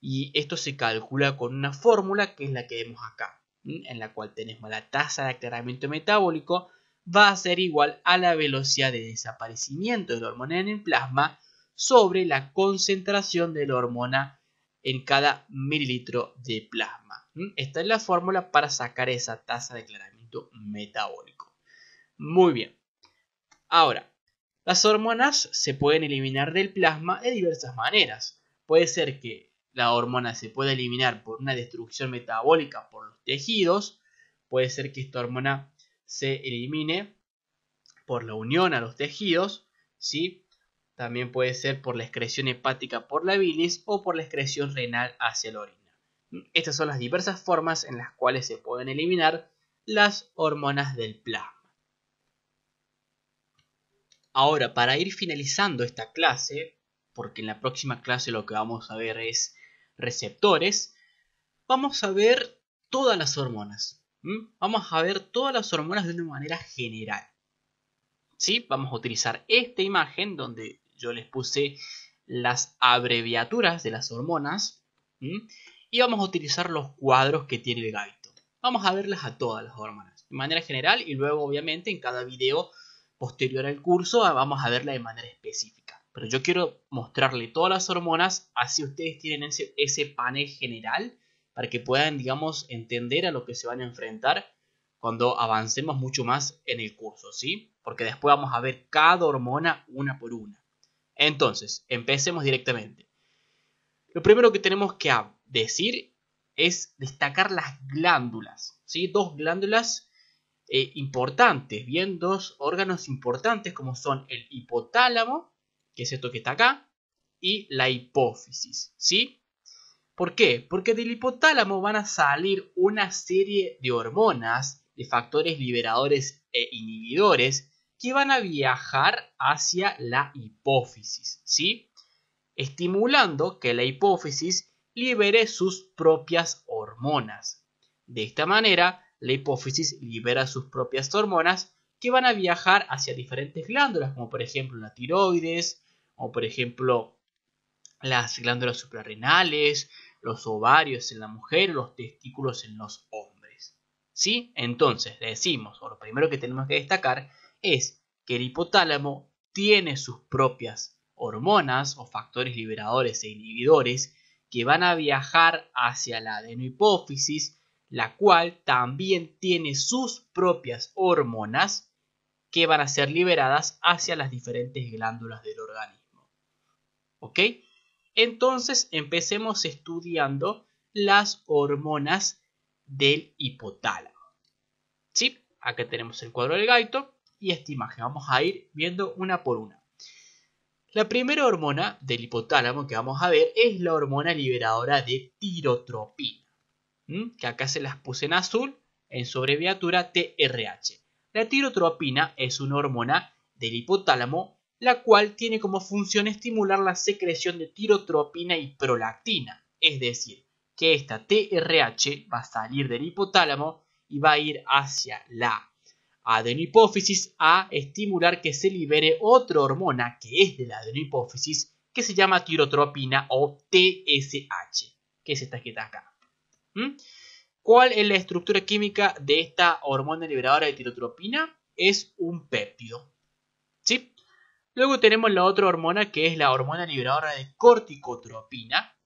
Y esto se calcula con una fórmula que es la que vemos acá, en la cual tenemos la tasa de aclaramiento metabólico va a ser igual a la velocidad de desaparecimiento de la hormona en el plasma sobre la concentración de la hormona en cada mililitro de plasma. ¿Mm? Esta es la fórmula para sacar esa tasa de aclaramiento metabólico. Muy bien. Ahora, las hormonas se pueden eliminar del plasma de diversas maneras. Puede ser que la hormona se pueda eliminar por una destrucción metabólica por los tejidos. Puede ser que esta hormona se elimine por la unión a los tejidos, ¿sí? También puede ser por la excreción hepática por la bilis o por la excreción renal hacia la orina. Estas son las diversas formas en las cuales se pueden eliminar las hormonas del plasma. Ahora, para ir finalizando esta clase, porque en la próxima clase lo que vamos a ver es receptores, vamos a ver todas las hormonas, ¿Mm? Vamos a ver todas las hormonas de una manera general. ¿Sí? Vamos a utilizar esta imagen donde yo les puse las abreviaturas de las hormonas. ¿Mm? Y vamos a utilizar los cuadros que tiene el gaito. Vamos a verlas a todas las hormonas. De manera general y luego obviamente en cada video posterior al curso ah, vamos a verla de manera específica. Pero yo quiero mostrarle todas las hormonas, así ustedes tienen ese panel general para que puedan, digamos, entender a lo que se van a enfrentar cuando avancemos mucho más en el curso, ¿sí? Porque después vamos a ver cada hormona una por una. Entonces, empecemos directamente. Lo primero que tenemos que decir es destacar las glándulas, ¿sí? Dos glándulas eh, importantes, bien, dos órganos importantes como son el hipotálamo, que es esto que está acá, y la hipófisis, ¿sí? ¿Por qué? Porque del hipotálamo van a salir una serie de hormonas, de factores liberadores e inhibidores, que van a viajar hacia la hipófisis, ¿sí? Estimulando que la hipófisis libere sus propias hormonas. De esta manera, la hipófisis libera sus propias hormonas que van a viajar hacia diferentes glándulas, como por ejemplo la tiroides, o por ejemplo las glándulas suprarrenales, los ovarios en la mujer, los testículos en los hombres. ¿Sí? Entonces, decimos, o lo primero que tenemos que destacar es que el hipotálamo tiene sus propias hormonas o factores liberadores e inhibidores que van a viajar hacia la adenohipófisis, la cual también tiene sus propias hormonas que van a ser liberadas hacia las diferentes glándulas del organismo. ¿Ok? Entonces empecemos estudiando las hormonas del hipotálamo. ¿Sí? Acá tenemos el cuadro del gaito y esta imagen. Vamos a ir viendo una por una. La primera hormona del hipotálamo que vamos a ver es la hormona liberadora de tirotropina, que acá se las puse en azul, en sobreviatura TRH. La tirotropina es una hormona del hipotálamo la cual tiene como función estimular la secreción de tirotropina y prolactina, es decir, que esta TRH va a salir del hipotálamo y va a ir hacia la adenohipófisis a estimular que se libere otra hormona que es de la adenohipófisis que se llama tirotropina o TSH, que es esta que está acá. ¿Mm? ¿Cuál es la estructura química de esta hormona liberadora de tirotropina? Es un péptido. ¿Sí? Luego tenemos la otra hormona que es la hormona liberadora de corticotropina,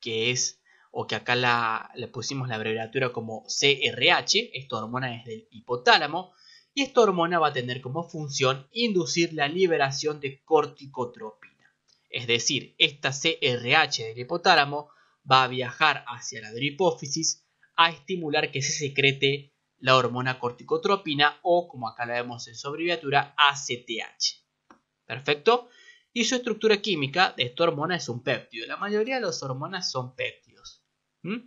que es, o que acá la, le pusimos la abreviatura como CRH, esta hormona es del hipotálamo, y esta hormona va a tener como función inducir la liberación de corticotropina. Es decir, esta CRH del hipotálamo va a viajar hacia la hipófisis a estimular que se secrete la hormona corticotropina o, como acá la vemos en sobreviatura abreviatura, ACTH. Perfecto. Y su estructura química de esta hormona es un péptido. La mayoría de las hormonas son péptidos. ¿Mm?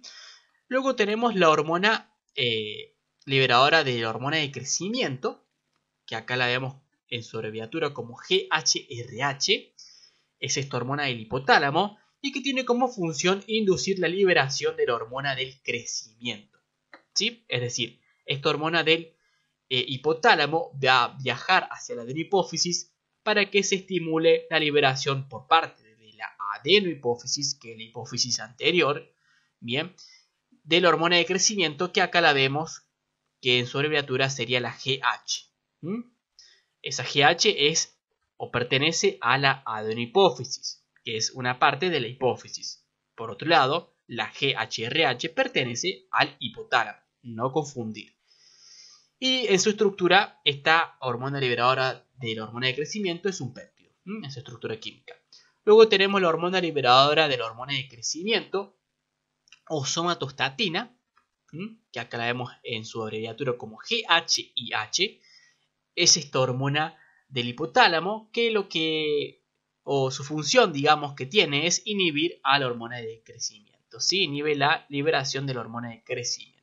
Luego tenemos la hormona eh, liberadora de la hormona de crecimiento, que acá la vemos en su abreviatura como GHRH. Es esta hormona del hipotálamo y que tiene como función inducir la liberación de la hormona del crecimiento. ¿Sí? Es decir, esta hormona del eh, hipotálamo va a viajar hacia la adenohipófisis para que se estimule la liberación por parte de la adenohipófisis, que es la hipófisis anterior, bien, de la hormona de crecimiento que acá la vemos que en su abreviatura sería la GH. Esa GH es o pertenece a la adenohipófisis, que es una parte de la hipófisis. Por otro lado, la GHRH pertenece al hipotálamo, no confundir. Y en su estructura, esta hormona liberadora de la hormona de crecimiento es un péptido, en su estructura química. Luego tenemos la hormona liberadora de la hormona de crecimiento, o somatostatina, que acá la vemos en su abreviatura como GHIH, es esta hormona del hipotálamo que lo que, o su función, digamos, que tiene es inhibir a la hormona de crecimiento, ¿sí? inhibe la liberación de la hormona de crecimiento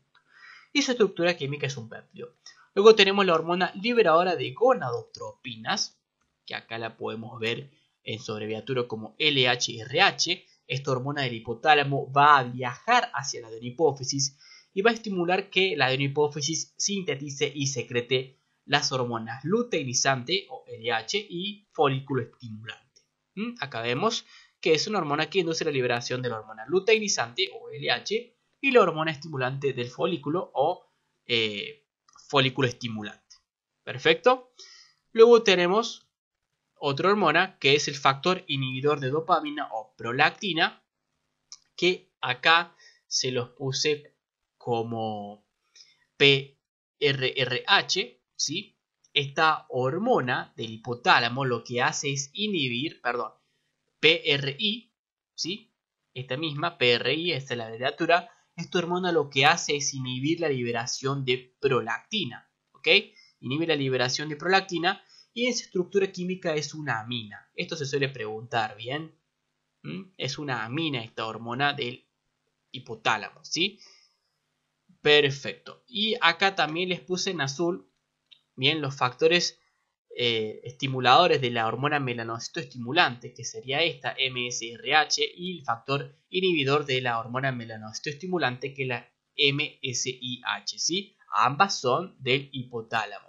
y su estructura química es un péptido. Luego tenemos la hormona liberadora de gonadotropinas, que acá la podemos ver en su abreviatura como LHRH. Esta hormona del hipotálamo va a viajar hacia la adenohipófisis y va a estimular que la adenohipófisis sintetice y secrete las hormonas luteinizante o LH y folículo estimulante. ¿Mm? Acá vemos que es una hormona que induce la liberación de la hormona luteinizante o LH y la hormona estimulante del folículo o eh, folículo estimulante. Perfecto. Luego tenemos otra hormona que es el factor inhibidor de dopamina o prolactina, que acá se los puse como PRRH, ¿sí? Esta hormona del hipotálamo lo que hace es inhibir, perdón, PRI, ¿sí? Esta misma, PRI, esta es la abreviatura, esta hormona lo que hace es inhibir la liberación de prolactina. ¿Ok? Inhibe la liberación de prolactina y en su estructura química es una amina. Esto se suele preguntar, ¿bien? ¿Mm? Es una amina esta hormona del hipotálamo, ¿sí? Perfecto. Y acá también les puse en azul, bien, los factores eh, estimuladores de la hormona melanocitoestimulante, que sería esta MSRH, y el factor inhibidor de la hormona melanocitoestimulante, que es la MSIH. ¿sí? Ambas son del hipotálamo.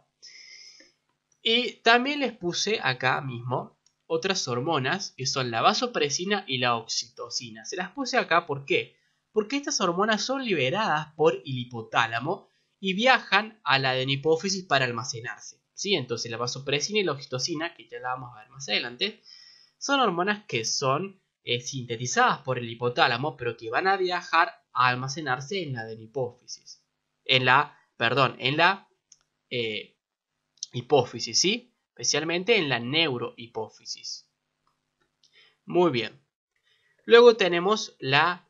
Y también les puse acá mismo otras hormonas, que son la vasopresina y la oxitocina. Se las puse acá, ¿por Porque estas hormonas son liberadas por el hipotálamo y viajan a la adenipófisis para almacenarse. Entonces la vasopresina y la oxitocina, que ya la vamos a ver más adelante, son hormonas que son eh, sintetizadas por el hipotálamo, pero que van a viajar a almacenarse en la de hipófisis. En la, perdón, en la eh, hipófisis, ¿sí? Especialmente en la neurohipófisis. Muy bien. Luego tenemos la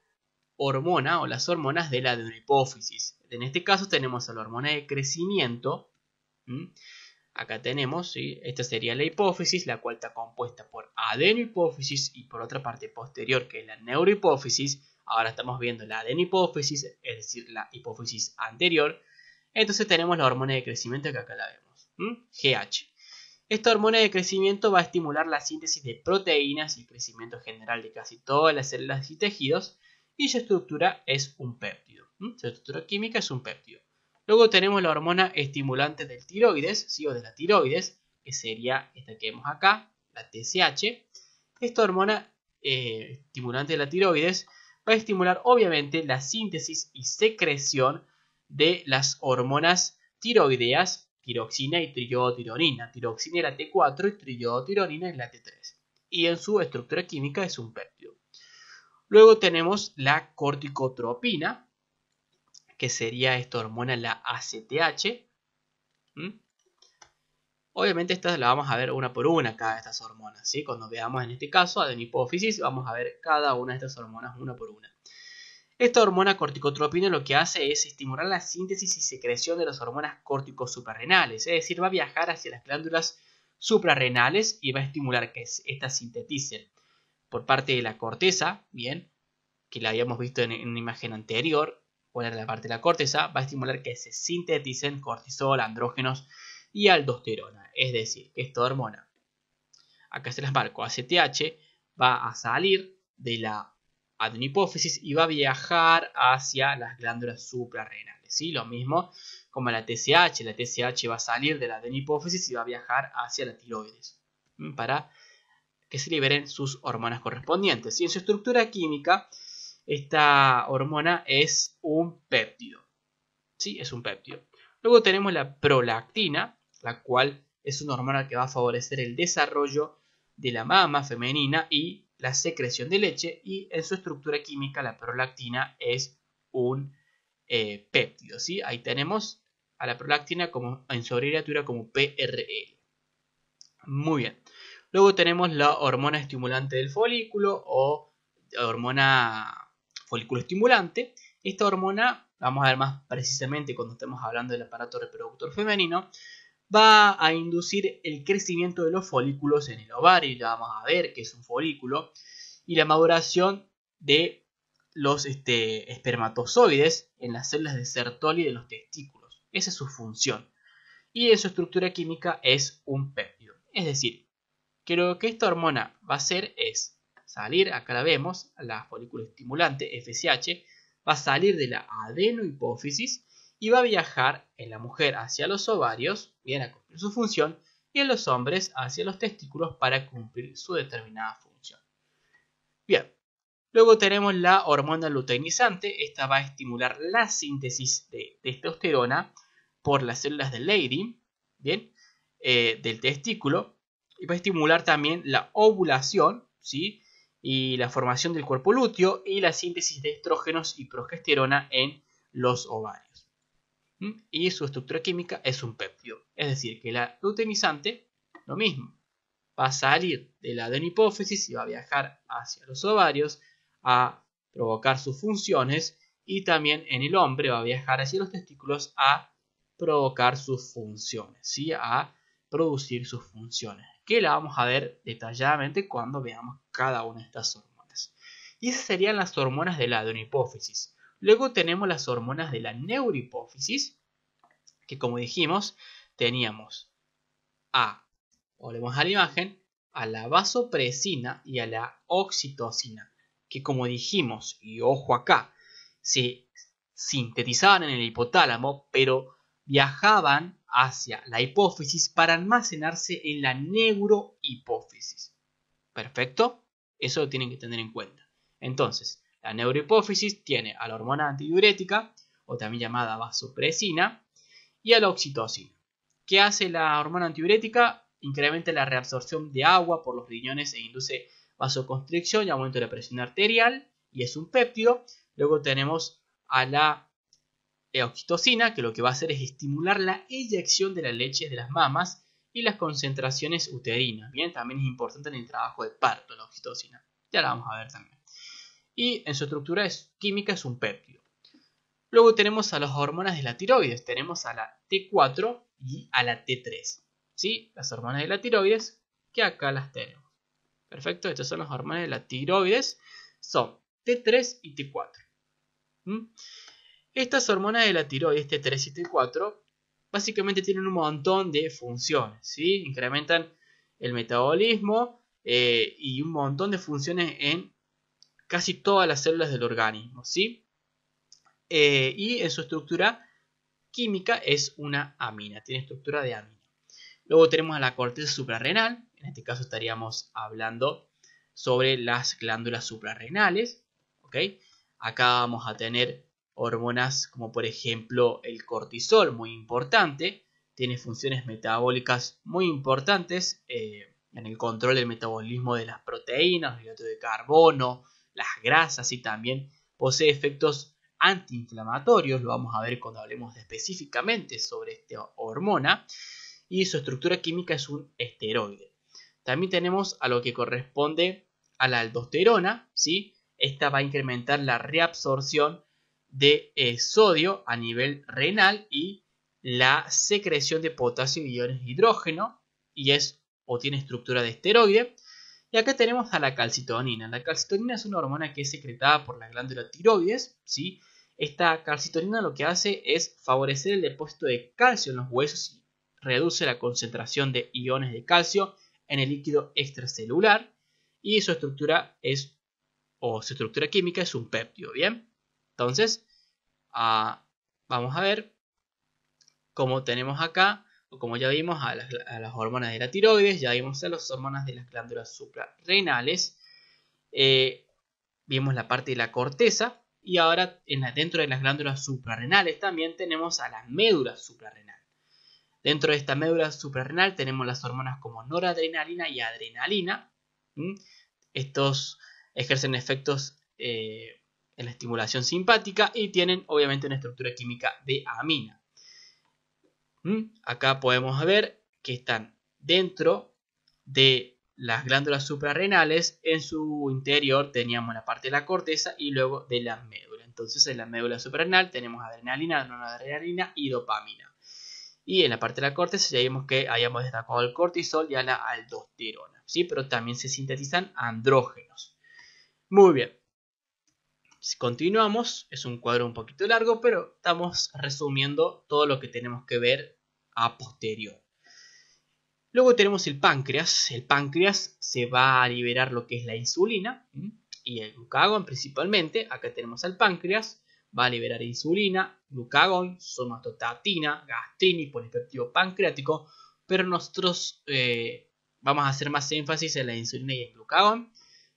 hormona o las hormonas de la adenohipófisis. En este caso tenemos a la hormona de crecimiento, Acá tenemos, esta sería la hipófisis, la cual está compuesta por adenohipófisis y por otra parte posterior que es la neurohipófisis. Ahora estamos viendo la adenohipófisis, es decir, la hipófisis anterior. Entonces tenemos la hormona de crecimiento que acá la vemos, GH. Esta hormona de crecimiento va a estimular la síntesis de proteínas y crecimiento general de casi todas las células y tejidos y su estructura es un péptido. Su estructura química es un péptido. Luego tenemos la hormona estimulante del tiroides, sí, o de la tiroides, que sería esta que vemos acá, la TSH. Esta hormona eh, estimulante de la tiroides va a estimular obviamente la síntesis y secreción de las hormonas tiroideas, tiroxina y triyodotironina. Tiroxina es la T4 y triodotironina es la T3. Y en su estructura química es un péptido. Luego tenemos la corticotropina, que sería esta hormona, la ACTH. Obviamente estas la vamos a ver una por una cada de estas hormonas, ¿sí? Cuando veamos en este caso hipófisis vamos a ver cada una de estas hormonas una por una. Esta hormona corticotropina lo que hace es estimular la síntesis y secreción de las hormonas córticos es decir, va a viajar hacia las glándulas suprarrenales y va a estimular que éstas sinteticen por parte de la corteza, bien, que la habíamos visto en, en una imagen anterior, poner la parte de la corteza, va a estimular que se sinteticen cortisol, andrógenos y aldosterona, es decir, que esta hormona, acá se las marco, ACTH, va a salir de la adenipófisis y va a viajar hacia las glándulas suprarrenales, Lo mismo como la TSH, la TSH va a salir de la adenipófisis y va a viajar hacia la tiroides, para que se liberen sus hormonas correspondientes. Y en su estructura química, esta hormona es un péptido. Sí, es un péptido. Luego tenemos la prolactina, la cual es una hormona que va a favorecer el desarrollo de la mama femenina y la secreción de leche y en su estructura química la prolactina es un eh, péptido. ¿sí? Ahí tenemos a la prolactina como, en su abreviatura como PRL. E. Muy bien. Luego tenemos la hormona estimulante del folículo o hormona folículo estimulante. Esta hormona, vamos a ver más precisamente cuando estemos hablando del aparato reproductor femenino, va a inducir el crecimiento de los folículos en el ovario, y vamos a ver que es un folículo, y la maduración de los este, espermatozoides en las células de Sertoli de los testículos. Esa es su función. Y su estructura química es un péptido. Es decir, que lo que esta hormona va a hacer es salir, acá la vemos, la folícula estimulante FSH, va a salir de la adenohipófisis y va a viajar en la mujer hacia los ovarios, bien a cumplir su función, y en los hombres hacia los testículos para cumplir su determinada función. Bien, luego tenemos la hormona luteinizante, esta va a estimular la síntesis de testosterona por las células de Leydig, bien, eh, del testículo, y va a estimular también la ovulación, ¿sí? y la formación del cuerpo lúteo y la síntesis de estrógenos y progesterona en los ovarios. ¿Mm? Y su estructura química es un péptido, es decir, que la luteinizante, lo mismo, va a salir de la adenipófisis y va a viajar hacia los ovarios a provocar sus funciones y también en el hombre va a viajar hacia los testículos a provocar sus funciones, a producir sus funciones que la vamos a ver detalladamente cuando veamos cada una de estas hormonas. Y esas serían las hormonas de la adenohipófisis. Luego tenemos las hormonas de la neurohipófisis, que como dijimos, teníamos a, volvemos a la imagen, a la vasopresina y a la oxitocina, que como dijimos, y ojo acá, se sintetizaban en el hipotálamo, pero viajaban hacia la hipófisis para almacenarse en la neurohipófisis. ¿Perfecto? Eso lo tienen que tener en cuenta. Entonces, la neurohipófisis tiene a la hormona antidiurética, o también llamada vasopresina, y a la oxitocina. ¿Qué hace la hormona antidiurética? Incrementa la reabsorción de agua por los riñones e induce vasoconstricción y aumento de la presión arterial, y es un péptido. Luego tenemos a la e oxitocina, que lo que va a hacer es estimular la eyección de la leche de las mamas y las concentraciones uterinas. Bien, también es importante en el trabajo de parto la oxitocina. Ya la vamos a ver también. Y en su estructura química es un péptido. Luego tenemos a las hormonas de la tiroides. Tenemos a la T4 y a la T3. ¿Sí? Las hormonas de la tiroides que acá las tenemos. Perfecto, estas son las hormonas de la tiroides. Son T3 y T4. Estas hormonas de la tiroides T3 este y T4 este básicamente tienen un montón de funciones, ¿sí? Incrementan el metabolismo eh, y un montón de funciones en casi todas las células del organismo, ¿sí? Eh, y en su estructura química es una amina, tiene estructura de amina. Luego tenemos a la corteza suprarrenal, en este caso estaríamos hablando sobre las glándulas suprarrenales, ¿ok? Acá vamos a tener hormonas como por ejemplo el cortisol, muy importante, tiene funciones metabólicas muy importantes eh, en el control del metabolismo de las proteínas, el de carbono, las grasas y también posee efectos antiinflamatorios, lo vamos a ver cuando hablemos específicamente sobre esta hormona, y su estructura química es un esteroide. También tenemos a lo que corresponde a la aldosterona, ¿sí? Esta va a incrementar la reabsorción de eh, sodio a nivel renal y la secreción de potasio y iones de hidrógeno y es o tiene estructura de esteroide. Y acá tenemos a la calcitonina. La calcitonina es una hormona que es secretada por la glándula tiroides, si Esta calcitonina lo que hace es favorecer el depósito de calcio en los huesos y reduce la concentración de iones de calcio en el líquido extracelular y su estructura es o su estructura química es un péptido, ¿bien? Entonces, ah, vamos a ver cómo tenemos acá, o como ya vimos, a las, hormonas de la tiroides, ya vimos a las hormonas de las glándulas suprarrenales, eh, vimos la parte de la corteza, y ahora en dentro de las glándulas suprarrenales también tenemos a la médula suprarrenal. Dentro de esta médula suprarrenal tenemos las hormonas como noradrenalina y adrenalina. Estos ejercen efectos eh, en la estimulación simpática y tienen obviamente una estructura química de amina. ¿Mm? Acá podemos ver que están dentro de las glándulas suprarrenales, en su interior teníamos la parte de la corteza y luego de la médula. Entonces en la médula suprarrenal tenemos adrenalina, noradrenalina y dopamina. Y en la parte de la corteza ya vimos que habíamos destacado el cortisol y la aldosterona, ¿sí? pero también se sintetizan andrógenos. Muy bien, si continuamos, es un cuadro un poquito largo, pero estamos resumiendo todo lo que tenemos que ver a posterior. Luego tenemos el páncreas. El páncreas se va a liberar lo que es la insulina y el glucagón principalmente. Acá tenemos al páncreas. Va a liberar insulina, glucagón, somatotatina, gastrin y polipeptido pancreático. Pero nosotros eh, vamos a hacer más énfasis en la insulina y el glucagón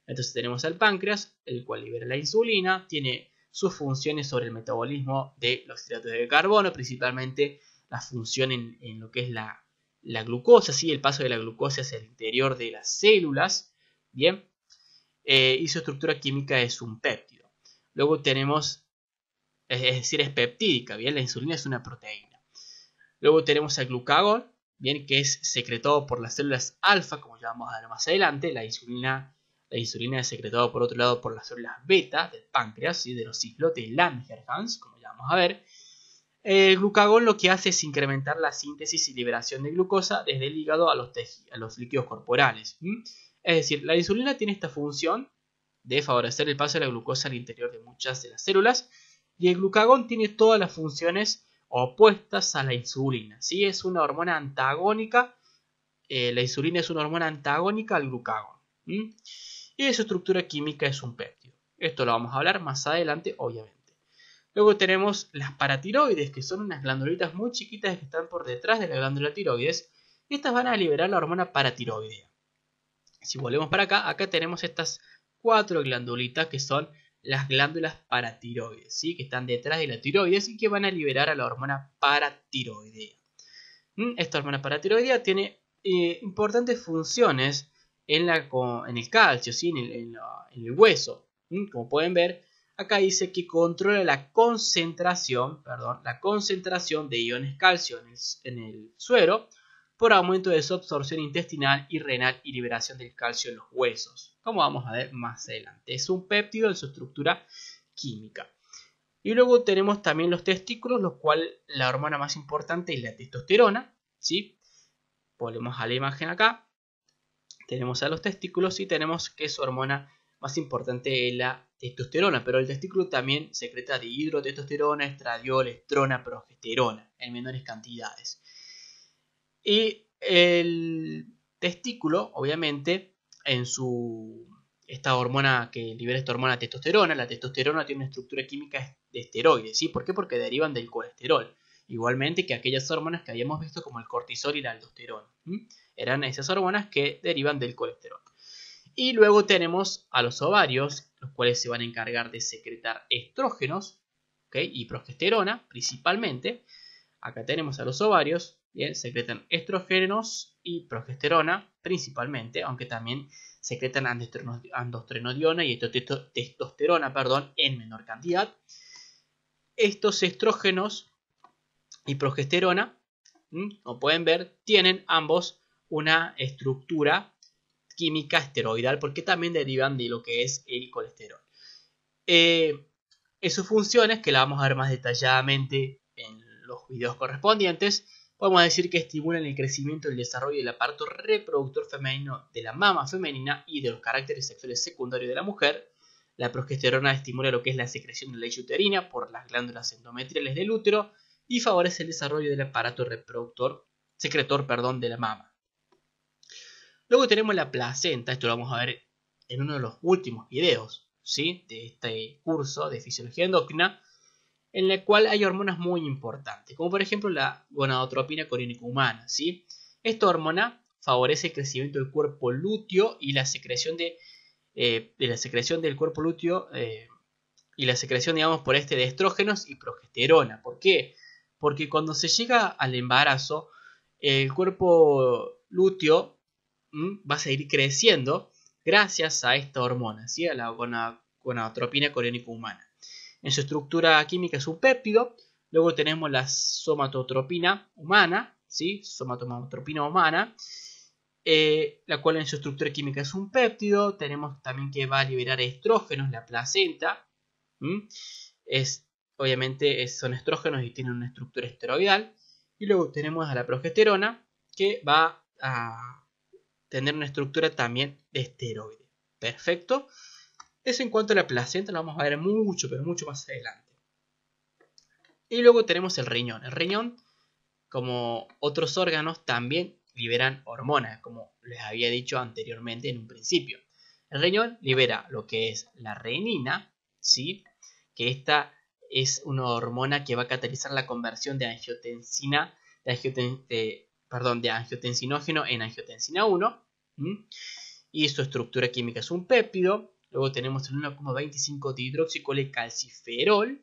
entonces tenemos al páncreas, el cual libera la insulina, tiene sus funciones sobre el metabolismo de los hidratos de carbono, principalmente la función en, lo que es la, glucosa, ¿sí? el paso de la glucosa hacia el interior de las células, ¿bien? Eh, y su estructura química es un péptido. Luego tenemos, es, decir, es peptídica, ¿bien? La insulina es una proteína. Luego tenemos al glucagón, ¿bien? Que es secretado por las células alfa, como ya vamos a ver más adelante, la insulina la insulina es secretada por otro lado por las células beta del páncreas y de los islotes Langerhans, como ya vamos a ver. El glucagón lo que hace es incrementar la síntesis y liberación de glucosa desde el hígado a los, a los líquidos corporales. Es decir, la insulina tiene esta función de favorecer el paso de la glucosa al interior de muchas de las células y el glucagón tiene todas las funciones opuestas a la insulina. ¿sí? Es una hormona antagónica. Eh, la insulina es una hormona antagónica al glucagón y su estructura química es un péptido. Esto lo vamos a hablar más adelante, obviamente. Luego tenemos las paratiroides, que son unas glandulitas muy chiquitas que están por detrás de la glándula tiroides, y estas van a liberar la hormona paratiroidea. Si volvemos para acá, acá tenemos estas cuatro glandulitas que son las glándulas paratiroides, ¿sí? que están detrás de la tiroides y que van a liberar a la hormona paratiroidea. ¿Mm? Esta hormona paratiroidea tiene eh, importantes funciones en, el calcio, ¿sí? en, el, hueso. Como pueden ver, acá dice que controla la concentración, perdón, la concentración de iones calcio en el, suero por aumento de su absorción intestinal y renal y liberación del calcio en los huesos, como vamos a ver más adelante. Es un péptido en su estructura química. Y luego tenemos también los testículos, los cuales la hormona más importante es la testosterona, ¿sí? Volvemos a la imagen acá tenemos a los testículos y tenemos que su hormona más importante es la testosterona, pero el testículo también secreta dihidrotestosterona, estradiol, estrona, progesterona en menores cantidades. Y el testículo, obviamente, en su esta hormona que libera esta hormona testosterona, la testosterona tiene una estructura química de esteroides, ¿sí? ¿Por qué? Porque derivan del colesterol igualmente que aquellas hormonas que habíamos visto como el cortisol y la aldosterona. Eran esas hormonas que derivan del colesterol. Y luego tenemos a los ovarios, los cuales se van a encargar de secretar estrógenos y progesterona principalmente. Acá tenemos a los ovarios, ¿bien? secretan estrógenos y progesterona principalmente, aunque también secretan andostrenodiona y testosterona perdón, en menor cantidad. Estos estrógenos y progesterona, como pueden ver, tienen ambos una estructura química esteroidal porque también derivan de lo que es el colesterol. en eh, sus funciones, que la vamos a ver más detalladamente en los videos correspondientes, podemos decir que estimulan el crecimiento y el desarrollo del aparato reproductor femenino de la mama femenina y de los caracteres sexuales secundarios de la mujer. La progesterona estimula lo que es la secreción de leche uterina por las glándulas endometriales del útero y favorece el desarrollo del aparato reproductor, secretor, perdón, de la mama. Luego tenemos la placenta, esto lo vamos a ver en uno de los últimos videos ¿sí? de este curso de fisiología endócrina, en la cual hay hormonas muy importantes, como por ejemplo la gonadotropina coriónica humana. ¿sí? Esta hormona favorece el crecimiento del cuerpo lúteo y la secreción, de, eh, de la secreción del cuerpo lúteo eh, y la secreción, digamos, por este de estrógenos y progesterona. ¿Por qué? porque cuando se llega al embarazo, el cuerpo lúteo va a seguir creciendo gracias a esta hormona, ¿sí? a la gonadotropina coriónica humana. En su estructura química es un péptido, luego tenemos la somatotropina humana, ¿sí? somatotropina humana, eh, la cual en su estructura química es un péptido, tenemos también que va a liberar estrógenos, la placenta, obviamente son estrógenos y tienen una estructura esteroidal. Y luego tenemos a la progesterona, que va a tener una estructura también de esteroide. Perfecto. Eso en cuanto a la placenta lo vamos a ver mucho, pero mucho más adelante. Y luego tenemos el riñón. El riñón, como otros órganos, también liberan hormonas, como les había dicho anteriormente en un principio. El riñón libera lo que es la renina, ¿sí? que está es una hormona que va a catalizar la conversión de angiotensina, de perdón, de angiotensinógeno en angiotensina 1. Y su estructura química es un pépido. Luego tenemos el 1,25 calciferol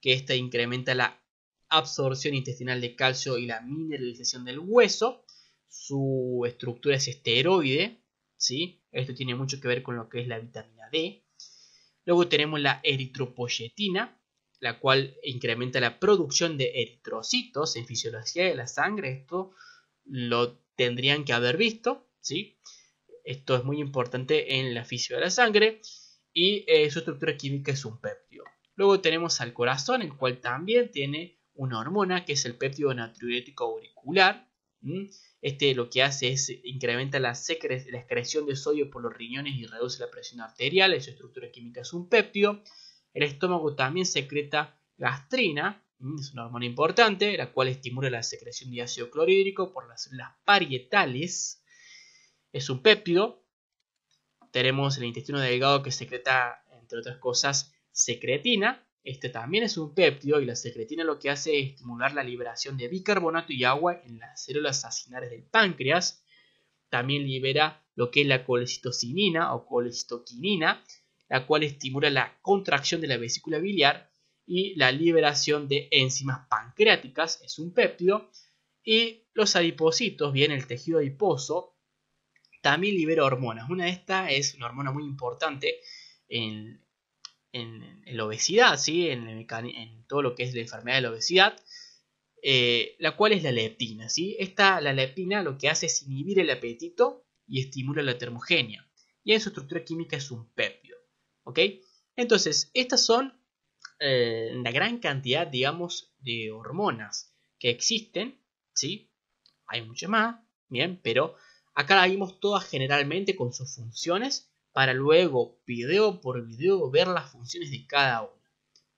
que esta incrementa la absorción intestinal de calcio y la mineralización del hueso. Su estructura es esteroide, ¿sí? Esto tiene mucho que ver con lo que es la vitamina D. Luego tenemos la eritropoyetina, la cual incrementa la producción de eritrocitos en fisiología de la sangre. Esto lo tendrían que haber visto, ¿sí? Esto es muy importante en la fisiología de la sangre y eh, su estructura química es un péptido. Luego tenemos al corazón, el cual también tiene una hormona que es el péptido natriurético auricular. Este lo que hace es incrementa la, la excreción de sodio por los riñones y reduce la presión arterial. Su estructura química es un péptido. El estómago también secreta gastrina, mm, es una hormona importante, la cual estimula la secreción de ácido clorhídrico por las células parietales. Es un péptido. Tenemos el intestino delgado que secreta, entre otras cosas, secretina. Este también es un péptido y la secretina lo que hace es estimular la liberación de bicarbonato y agua en las células acinares del páncreas. También libera lo que es la colicitocinina o colistoquinina la cual estimula la contracción de la vesícula biliar y la liberación de enzimas pancreáticas, es un péptido, y los adipocitos, bien el tejido adiposo, también libera hormonas. Una de estas es una hormona muy importante en, la obesidad, ¿sí? en, todo lo que es la enfermedad de la obesidad, eh, la cual es la leptina. ¿sí? Esta, la leptina lo que hace es inhibir el apetito y estimula la termogenia. Y en su estructura química es un PEP. ¿Ok? Entonces, estas son la eh, gran cantidad, digamos, de hormonas que existen, ¿sí? Hay muchas más, bien, pero acá la vimos todas generalmente con sus funciones para luego, video por video, ver las funciones de cada una.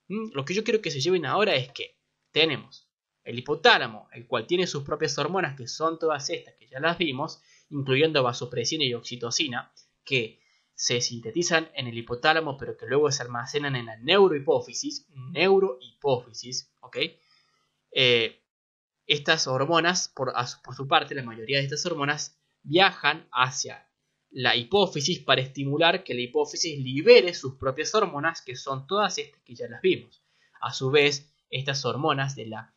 ¿Mm? Lo que yo quiero que se lleven ahora es que tenemos el hipotálamo, el cual tiene sus propias hormonas, que son todas estas que ya las vimos, incluyendo vasopresina y oxitocina, que se sintetizan en el hipotálamo, pero que luego se almacenan en la neurohipófisis, neurohipófisis, ¿ok? Eh, estas hormonas, por, su, por su parte, la mayoría de estas hormonas viajan hacia la hipófisis para estimular que la hipófisis libere sus propias hormonas, que son todas estas que ya las vimos. A su vez, estas hormonas de la,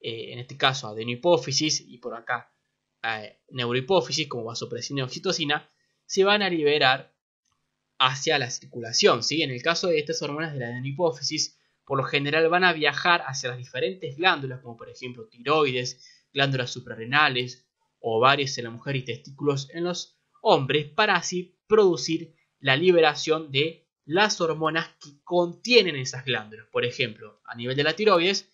eh, en este caso, adenohipófisis y por acá eh, neurohipófisis, como vasopresina y oxitocina, se van a liberar hacia la circulación. En el caso de estas hormonas de la adenipófisis, por lo general van a viajar hacia las diferentes glándulas, como por ejemplo tiroides, glándulas suprarrenales, ovarios en la mujer y testículos en los hombres, para así producir la liberación de las hormonas que contienen esas glándulas. Por ejemplo, a nivel de la tiroides,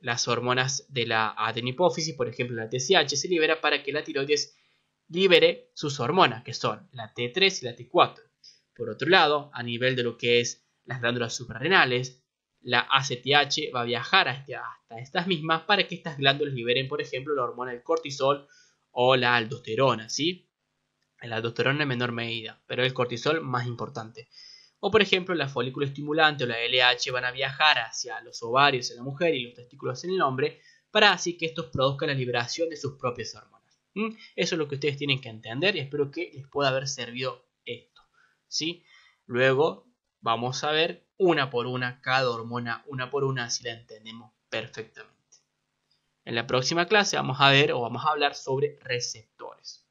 las hormonas de la adenipófisis, por ejemplo la TSH, se libera para que la tiroides libere sus hormonas, que son la T3 y la T4. Por otro lado, a nivel de lo que es las glándulas suprarrenales, la ACTH va a viajar hasta estas mismas para que estas glándulas liberen, por ejemplo, la hormona del cortisol o la aldosterona, ¿sí? La aldosterona en menor medida, pero el cortisol más importante. O por ejemplo, la folículo estimulante o la LH van a viajar hacia los ovarios en la mujer y los testículos en el hombre para así que estos produzcan la liberación de sus propias hormonas. Eso es lo que ustedes tienen que entender y espero que les pueda haber servido esto. ¿sí? Luego vamos a ver una por una cada hormona, una por una, si la entendemos perfectamente. En la próxima clase vamos a ver o vamos a hablar sobre receptores.